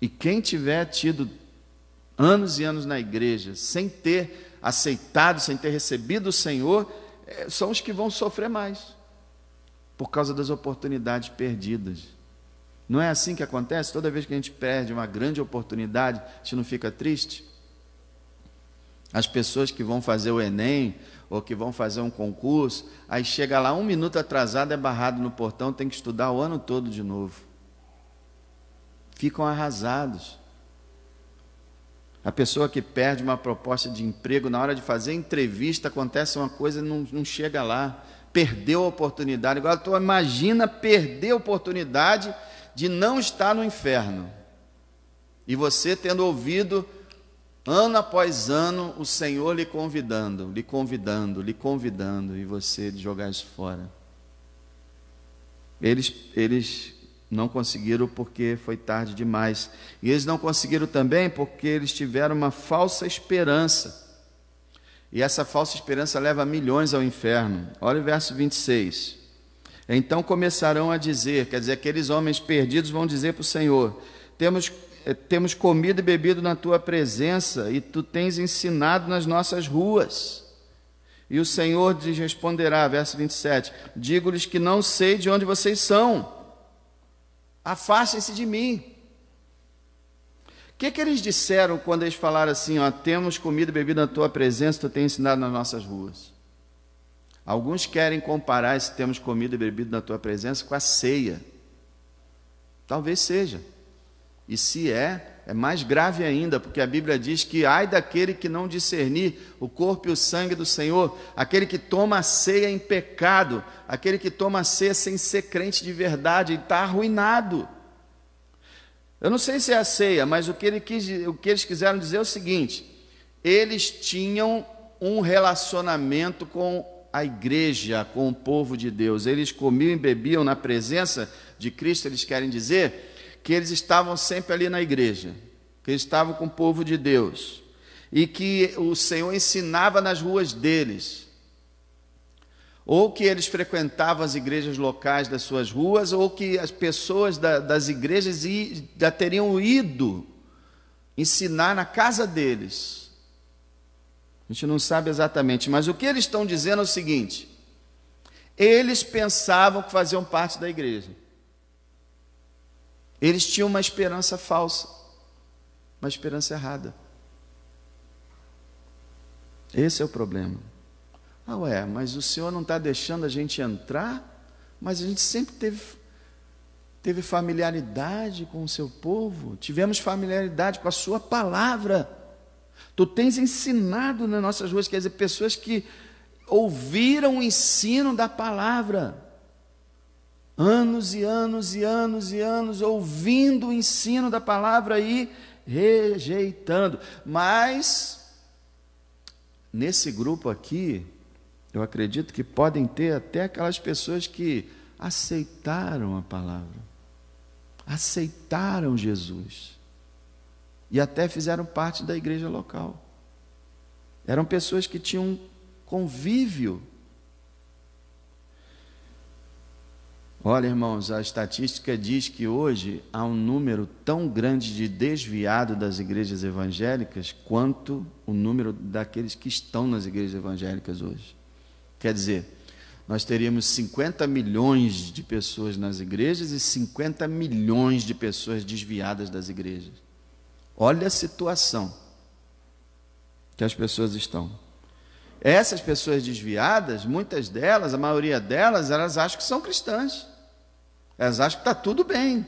E quem tiver tido anos e anos na igreja, sem ter aceitado, sem ter recebido o Senhor, é, são os que vão sofrer mais, por causa das oportunidades perdidas. Não é assim que acontece? Toda vez que a gente perde uma grande oportunidade, a gente não fica triste? As pessoas que vão fazer o Enem ou que vão fazer um concurso, aí chega lá um minuto atrasado, é barrado no portão, tem que estudar o ano todo de novo ficam arrasados. A pessoa que perde uma proposta de emprego, na hora de fazer entrevista, acontece uma coisa e não, não chega lá. Perdeu a oportunidade. Agora, tu imagina perder a oportunidade de não estar no inferno. E você tendo ouvido, ano após ano, o Senhor lhe convidando, lhe convidando, lhe convidando, e você de jogar isso fora. Eles, eles não conseguiram porque foi tarde demais. E eles não conseguiram também porque eles tiveram uma falsa esperança. E essa falsa esperança leva milhões ao inferno. Olha o verso 26. Então começarão a dizer, quer dizer, aqueles homens perdidos vão dizer para o Senhor: temos, eh, temos comido e bebido na tua presença, e tu tens ensinado nas nossas ruas. E o Senhor lhes responderá, verso 27, digo-lhes que não sei de onde vocês são. Afastem-se de mim. O que, que eles disseram quando eles falaram assim: ó, temos comida e bebida na tua presença, tu tem ensinado nas nossas ruas? Alguns querem comparar esse temos comida e bebida na tua presença com a ceia. Talvez seja. E se é, é mais grave ainda, porque a Bíblia diz que ai daquele que não discernir o corpo e o sangue do Senhor, aquele que toma a ceia em pecado, aquele que toma a ceia sem ser crente de verdade, está arruinado. Eu não sei se é a ceia, mas o que, ele quis, o que eles quiseram dizer é o seguinte: eles tinham um relacionamento com a igreja, com o povo de Deus. Eles comiam e bebiam na presença de Cristo, eles querem dizer que eles estavam sempre ali na igreja, que eles estavam com o povo de Deus e que o Senhor ensinava nas ruas deles. Ou que eles frequentavam as igrejas locais das suas ruas, ou que as pessoas da, das igrejas já teriam ido ensinar na casa deles. A gente não sabe exatamente, mas o que eles estão dizendo é o seguinte: eles pensavam que faziam parte da igreja. Eles tinham uma esperança falsa, uma esperança errada. Esse é o problema. Ah, ué, mas o Senhor não está deixando a gente entrar? Mas a gente sempre teve, teve familiaridade com o seu povo, tivemos familiaridade com a sua palavra. Tu tens ensinado nas nossas ruas, quer dizer, pessoas que ouviram o ensino da palavra anos e anos e anos e anos ouvindo o ensino da palavra e rejeitando. Mas nesse grupo aqui, eu acredito que podem ter até aquelas pessoas que aceitaram a palavra, aceitaram Jesus e até fizeram parte da igreja local. Eram pessoas que tinham convívio Olha, irmãos, a estatística diz que hoje há um número tão grande de desviado das igrejas evangélicas quanto o número daqueles que estão nas igrejas evangélicas hoje. Quer dizer, nós teríamos 50 milhões de pessoas nas igrejas e 50 milhões de pessoas desviadas das igrejas. Olha a situação que as pessoas estão. Essas pessoas desviadas, muitas delas, a maioria delas, elas acham que são cristãs. Elas acham que está tudo bem.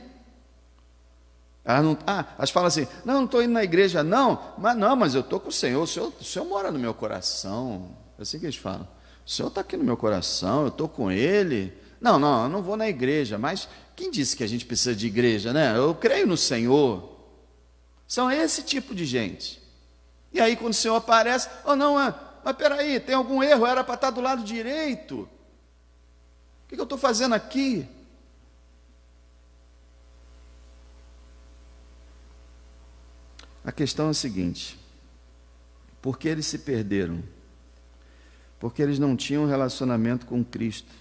Elas não, ah, elas falam assim, não, não estou indo na igreja, não, mas não, mas eu estou com o Senhor, o Senhor, o Senhor mora no meu coração. É assim que eles falam. O Senhor está aqui no meu coração, eu estou com Ele. Não, não, eu não vou na igreja, mas quem disse que a gente precisa de igreja, né? Eu creio no Senhor. São esse tipo de gente. E aí, quando o Senhor aparece, oh não, ah, mas, peraí, tem algum erro, era para estar tá do lado direito. O que eu estou fazendo aqui? A questão é a seguinte: por que eles se perderam? Porque eles não tinham relacionamento com Cristo,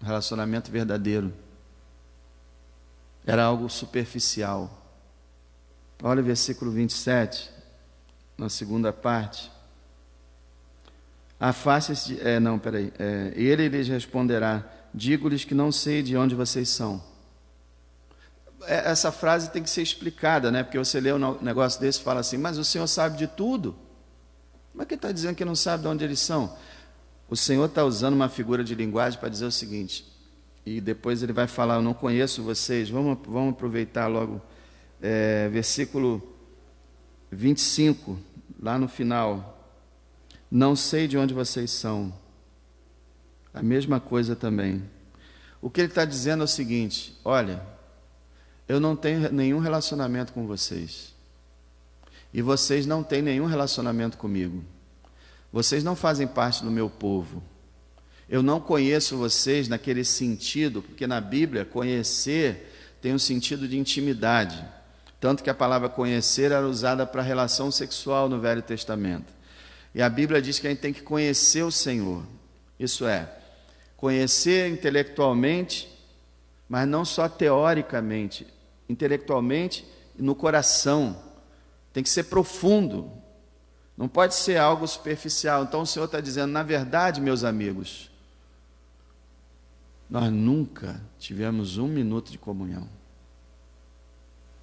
relacionamento verdadeiro. Era algo superficial. Olha o versículo 27, na segunda parte. Afaste-se. É, não, peraí. É, ele lhes responderá: Digo-lhes que não sei de onde vocês são. É, essa frase tem que ser explicada, né? Porque você lê um negócio desse e fala assim, mas o Senhor sabe de tudo. Como é que está dizendo que não sabe de onde eles são? O Senhor está usando uma figura de linguagem para dizer o seguinte, e depois ele vai falar, eu não conheço vocês, vamos, vamos aproveitar logo, é, versículo 25, lá no final. Não sei de onde vocês são. A mesma coisa também. O que ele está dizendo é o seguinte: olha, eu não tenho nenhum relacionamento com vocês. E vocês não têm nenhum relacionamento comigo. Vocês não fazem parte do meu povo. Eu não conheço vocês naquele sentido, porque na Bíblia conhecer tem um sentido de intimidade. Tanto que a palavra conhecer era usada para relação sexual no Velho Testamento. E a Bíblia diz que a gente tem que conhecer o Senhor. Isso é, conhecer intelectualmente mas não só teoricamente, intelectualmente e no coração. Tem que ser profundo, não pode ser algo superficial. Então o Senhor está dizendo, na verdade, meus amigos, nós nunca tivemos um minuto de comunhão.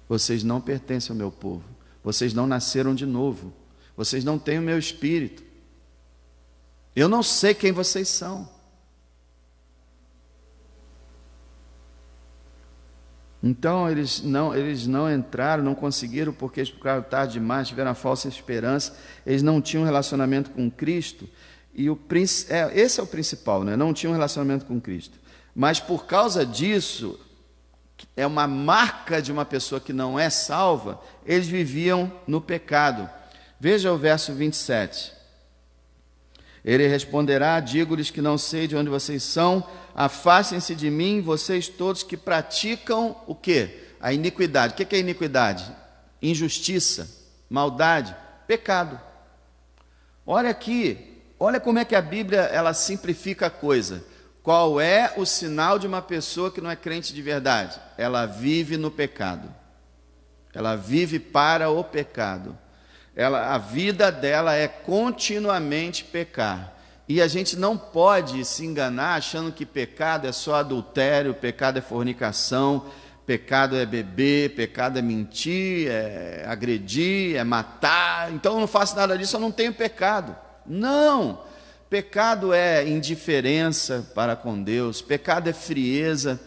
Vocês não pertencem ao meu povo, vocês não nasceram de novo, vocês não têm o meu espírito. Eu não sei quem vocês são. Então eles não, eles não entraram, não conseguiram, porque eles ficaram tarde demais, tiveram a falsa esperança, eles não tinham relacionamento com Cristo. E o é, esse é o principal, né? não tinham relacionamento com Cristo. Mas por causa disso, é uma marca de uma pessoa que não é salva, eles viviam no pecado. Veja o verso 27. Ele responderá: Digo-lhes que não sei de onde vocês são, afastem-se de mim, vocês todos que praticam o quê? A iniquidade. O que é iniquidade? Injustiça, maldade, pecado. Olha aqui, olha como é que a Bíblia ela simplifica a coisa. Qual é o sinal de uma pessoa que não é crente de verdade? Ela vive no pecado. Ela vive para o pecado. Ela, a vida dela é continuamente pecar. E a gente não pode se enganar achando que pecado é só adultério, pecado é fornicação, pecado é beber, pecado é mentir, é agredir, é matar. Então eu não faço nada disso, eu não tenho pecado. Não! Pecado é indiferença para com Deus, pecado é frieza,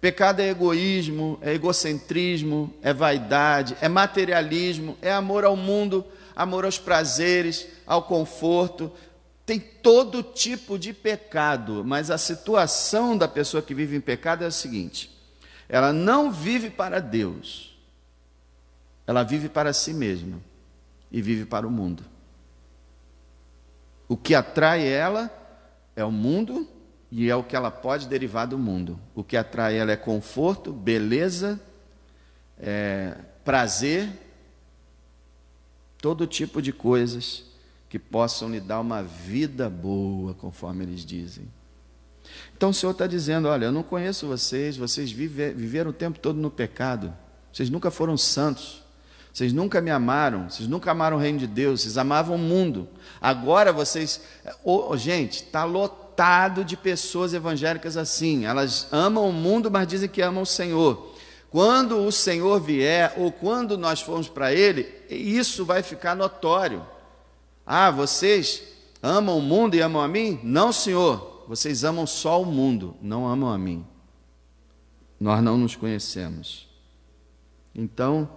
Pecado é egoísmo, é egocentrismo, é vaidade, é materialismo, é amor ao mundo, amor aos prazeres, ao conforto. Tem todo tipo de pecado, mas a situação da pessoa que vive em pecado é a seguinte: ela não vive para Deus, ela vive para si mesma e vive para o mundo. O que atrai ela é o mundo e é o que ela pode derivar do mundo. O que atrai ela é conforto, beleza, é, prazer, todo tipo de coisas que possam lhe dar uma vida boa, conforme eles dizem. Então o Senhor está dizendo: Olha, eu não conheço vocês, vocês vive, viveram o tempo todo no pecado, vocês nunca foram santos, vocês nunca me amaram, vocês nunca amaram o reino de Deus, vocês amavam o mundo. Agora vocês. Oh, gente, está lotado lotado de pessoas evangélicas assim. Elas amam o mundo, mas dizem que amam o Senhor. Quando o Senhor vier ou quando nós formos para Ele, isso vai ficar notório. Ah, vocês amam o mundo e amam a mim? Não, Senhor. Vocês amam só o mundo, não amam a mim. Nós não nos conhecemos. Então,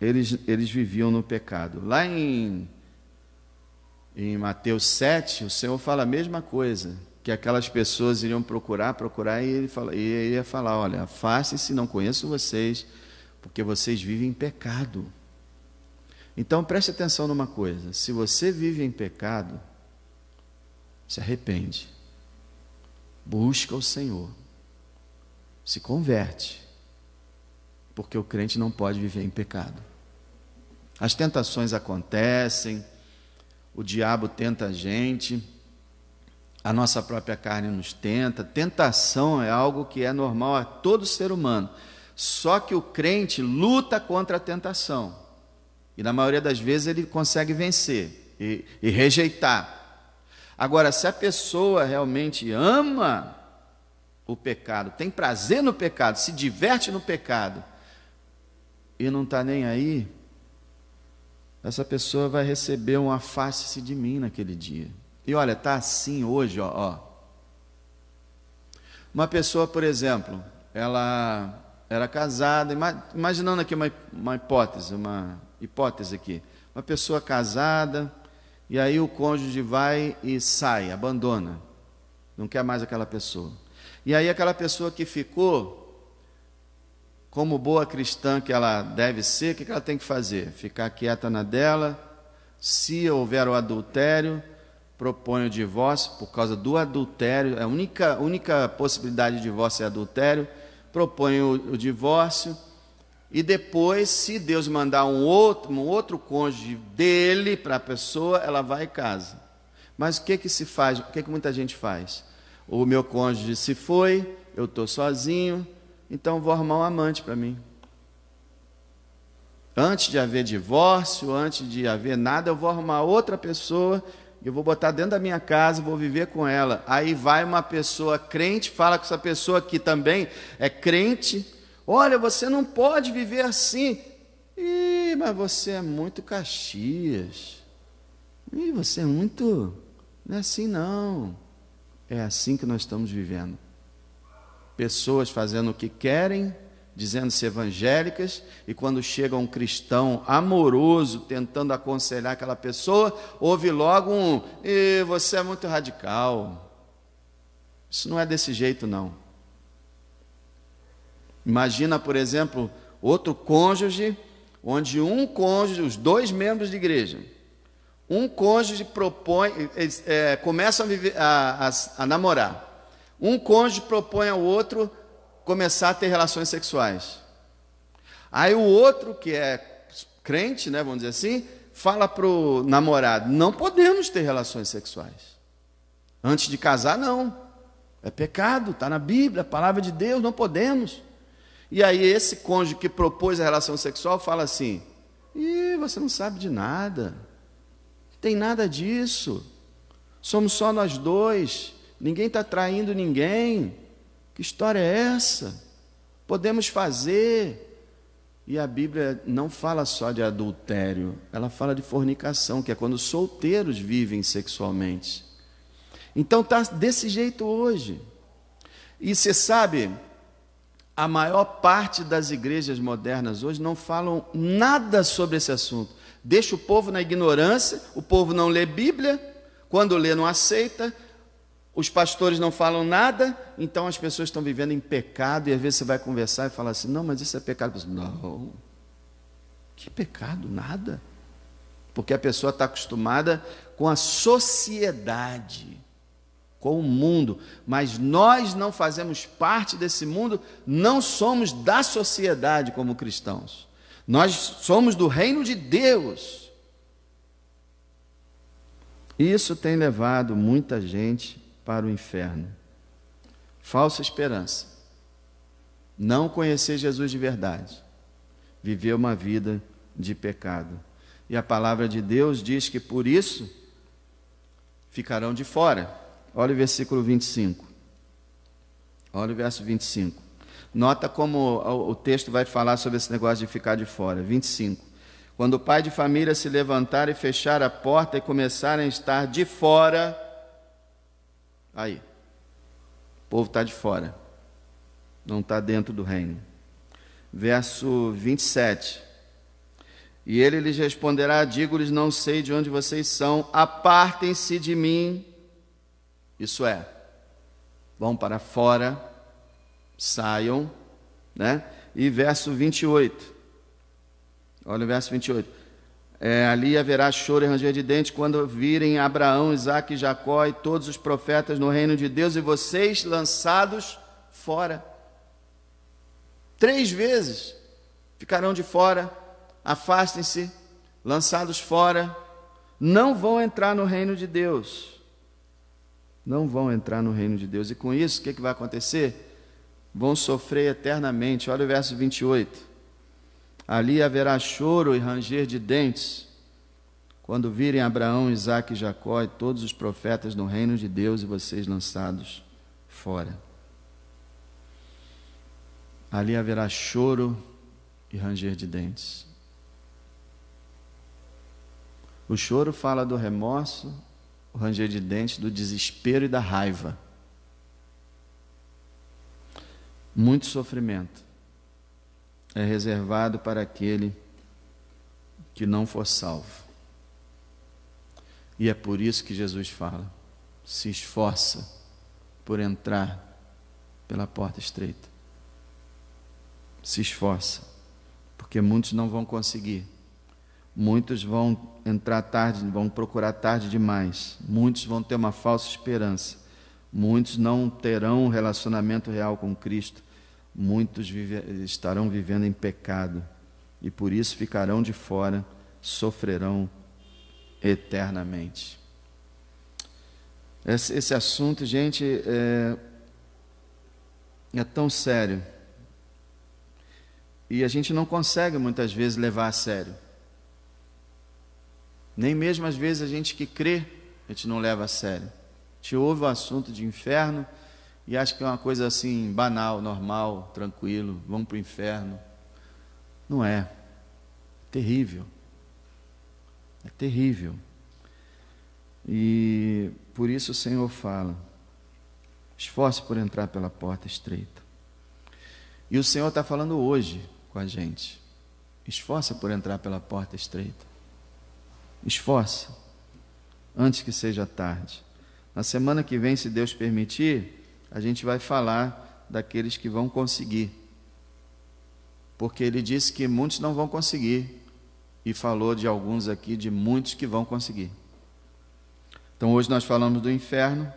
eles, eles viviam no pecado. Lá em em Mateus 7, o Senhor fala a mesma coisa, que aquelas pessoas iriam procurar, procurar, e ele, fala, e ele ia falar: Olha, afastem-se, não conheço vocês, porque vocês vivem em pecado. Então preste atenção numa coisa: se você vive em pecado, se arrepende, busca o Senhor, se converte, porque o crente não pode viver em pecado. As tentações acontecem, o diabo tenta a gente, a nossa própria carne nos tenta. Tentação é algo que é normal a todo ser humano. Só que o crente luta contra a tentação. E na maioria das vezes ele consegue vencer e, e rejeitar. Agora, se a pessoa realmente ama o pecado, tem prazer no pecado, se diverte no pecado e não está nem aí, essa pessoa vai receber um afaste-se de mim naquele dia. E olha, tá assim hoje, ó, ó. Uma pessoa, por exemplo, ela era casada, imaginando aqui uma, uma hipótese, uma hipótese aqui. Uma pessoa casada, e aí o cônjuge vai e sai, abandona. Não quer mais aquela pessoa. E aí aquela pessoa que ficou, como boa cristã que ela deve ser, o que ela tem que fazer? Ficar quieta na dela. Se houver o adultério, propõe o divórcio por causa do adultério. É a única, única possibilidade de divórcio é adultério. Propõe o, o divórcio. E depois, se Deus mandar um outro, um outro cônjuge dele para a pessoa, ela vai em casa. Mas o que, que se faz? O que, que muita gente faz? O meu cônjuge se foi, eu estou sozinho então vou arrumar um amante para mim. Antes de haver divórcio, antes de haver nada, eu vou arrumar outra pessoa, eu vou botar dentro da minha casa, vou viver com ela. Aí vai uma pessoa crente, fala com essa pessoa que também é crente: Olha, você não pode viver assim. Ih, mas você é muito Caxias. Ih, você é muito. Não é assim não. É assim que nós estamos vivendo pessoas fazendo o que querem, dizendo-se evangélicas, e quando chega um cristão amoroso tentando aconselhar aquela pessoa, ouve logo um: e você é muito radical. Isso não é desse jeito, não. Imagina, por exemplo, outro cônjuge, onde um cônjuge, os dois membros de igreja, um cônjuge propõe, é, começam a, viver, a, a, a namorar. Um cônjuge propõe ao outro começar a ter relações sexuais. Aí o outro, que é crente, né, vamos dizer assim, fala para o namorado: não podemos ter relações sexuais. Antes de casar, não. É pecado, está na Bíblia, a palavra de Deus, não podemos. E aí esse cônjuge que propôs a relação sexual fala assim: e você não sabe de nada. Não tem nada disso. Somos só nós dois. Ninguém está traindo ninguém. Que história é essa? Podemos fazer. E a Bíblia não fala só de adultério, ela fala de fornicação, que é quando solteiros vivem sexualmente. Então está desse jeito hoje. E você sabe, a maior parte das igrejas modernas hoje não falam nada sobre esse assunto. Deixa o povo na ignorância, o povo não lê Bíblia, quando lê não aceita, os pastores não falam nada, então as pessoas estão vivendo em pecado, e às vezes você vai conversar e fala assim: não, mas isso é pecado. Assim, não, que pecado, nada. Porque a pessoa está acostumada com a sociedade, com o mundo, mas nós não fazemos parte desse mundo, não somos da sociedade como cristãos, nós somos do reino de Deus. Isso tem levado muita gente para o inferno. Falsa esperança. Não conhecer Jesus de verdade. Viver uma vida de pecado. E a palavra de Deus diz que por isso ficarão de fora. Olha o versículo 25. Olha o verso 25. Nota como o texto vai falar sobre esse negócio de ficar de fora. 25. Quando o pai de família se levantar e fechar a porta e começarem a estar de fora, Aí. O povo está de fora. Não está dentro do reino. Verso 27. E ele lhes responderá: Digo-lhes, não sei de onde vocês são, apartem-se de mim. Isso é, vão para fora, saiam, né? E verso 28. Olha o verso 28. É, ali haverá choro e ranger de dentes quando virem Abraão, Isaac, Jacó e todos os profetas no reino de Deus e vocês lançados fora. Três vezes ficarão de fora, afastem-se, lançados fora, não vão entrar no reino de Deus. Não vão entrar no reino de Deus. E com isso, o que, que vai acontecer? Vão sofrer eternamente. Olha o verso 28. Ali haverá choro e ranger de dentes, quando virem Abraão, Isaque, Jacó e todos os profetas no reino de Deus e vocês lançados fora. Ali haverá choro e ranger de dentes. O choro fala do remorso, o ranger de dentes, do desespero e da raiva. Muito sofrimento é reservado para aquele que não for salvo. E é por isso que Jesus fala: se esforça por entrar pela porta estreita. Se esforça, porque muitos não vão conseguir. Muitos vão entrar tarde, vão procurar tarde demais. Muitos vão ter uma falsa esperança. Muitos não terão um relacionamento real com Cristo muitos vive, estarão vivendo em pecado e por isso ficarão de fora, sofrerão eternamente. Esse, esse assunto, gente, é, é tão sério e a gente não consegue muitas vezes levar a sério. Nem mesmo às vezes a gente que crê, a gente não leva a sério. A gente ouve o assunto de inferno, e acha que é uma coisa assim banal, normal, tranquilo, vamos para o inferno. Não é. é. Terrível. É terrível. E por isso o Senhor fala: esforce por entrar pela porta estreita. E o Senhor está falando hoje com a gente. Esforça por entrar pela porta estreita. Esforça. Antes que seja tarde. Na semana que vem, se Deus permitir, a gente vai falar daqueles que vão conseguir. Porque ele disse que muitos não vão conseguir e falou de alguns aqui, de muitos que vão conseguir. Então hoje nós falamos do inferno.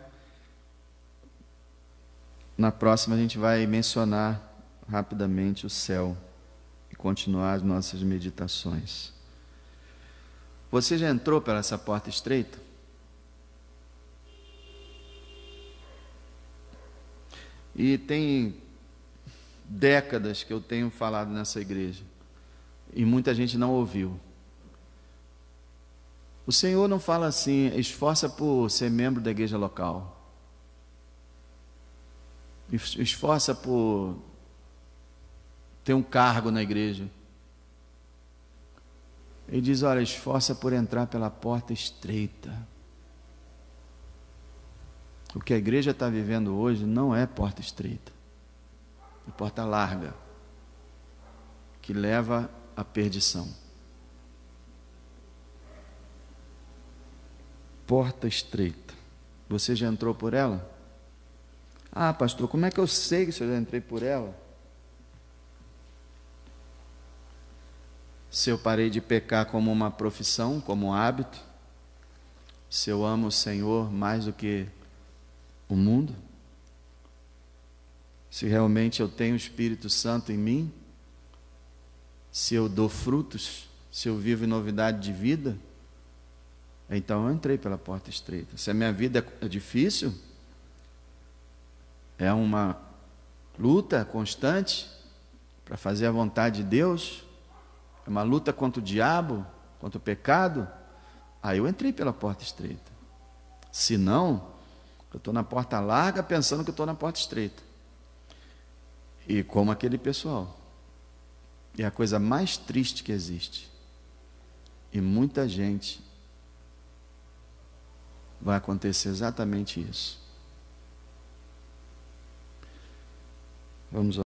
Na próxima a gente vai mencionar rapidamente o céu e continuar as nossas meditações. Você já entrou pela essa porta estreita? E tem décadas que eu tenho falado nessa igreja e muita gente não ouviu. O Senhor não fala assim, esforça por ser membro da igreja local. Esforça por ter um cargo na igreja. Ele diz: olha, esforça por entrar pela porta estreita. O que a igreja está vivendo hoje não é porta estreita, é porta larga, que leva à perdição. Porta estreita. Você já entrou por ela? Ah, pastor, como é que eu sei que eu já entrei por ela? Se eu parei de pecar como uma profissão, como um hábito, se eu amo o Senhor mais do que o mundo? Se realmente eu tenho o Espírito Santo em mim? Se eu dou frutos? Se eu vivo em novidade de vida? Então eu entrei pela porta estreita. Se a minha vida é difícil, é uma luta constante para fazer a vontade de Deus, é uma luta contra o diabo, contra o pecado, aí eu entrei pela porta estreita. Se não, eu estou na porta larga pensando que estou na porta estreita. E como aquele pessoal. É a coisa mais triste que existe. E muita gente vai acontecer exatamente isso. Vamos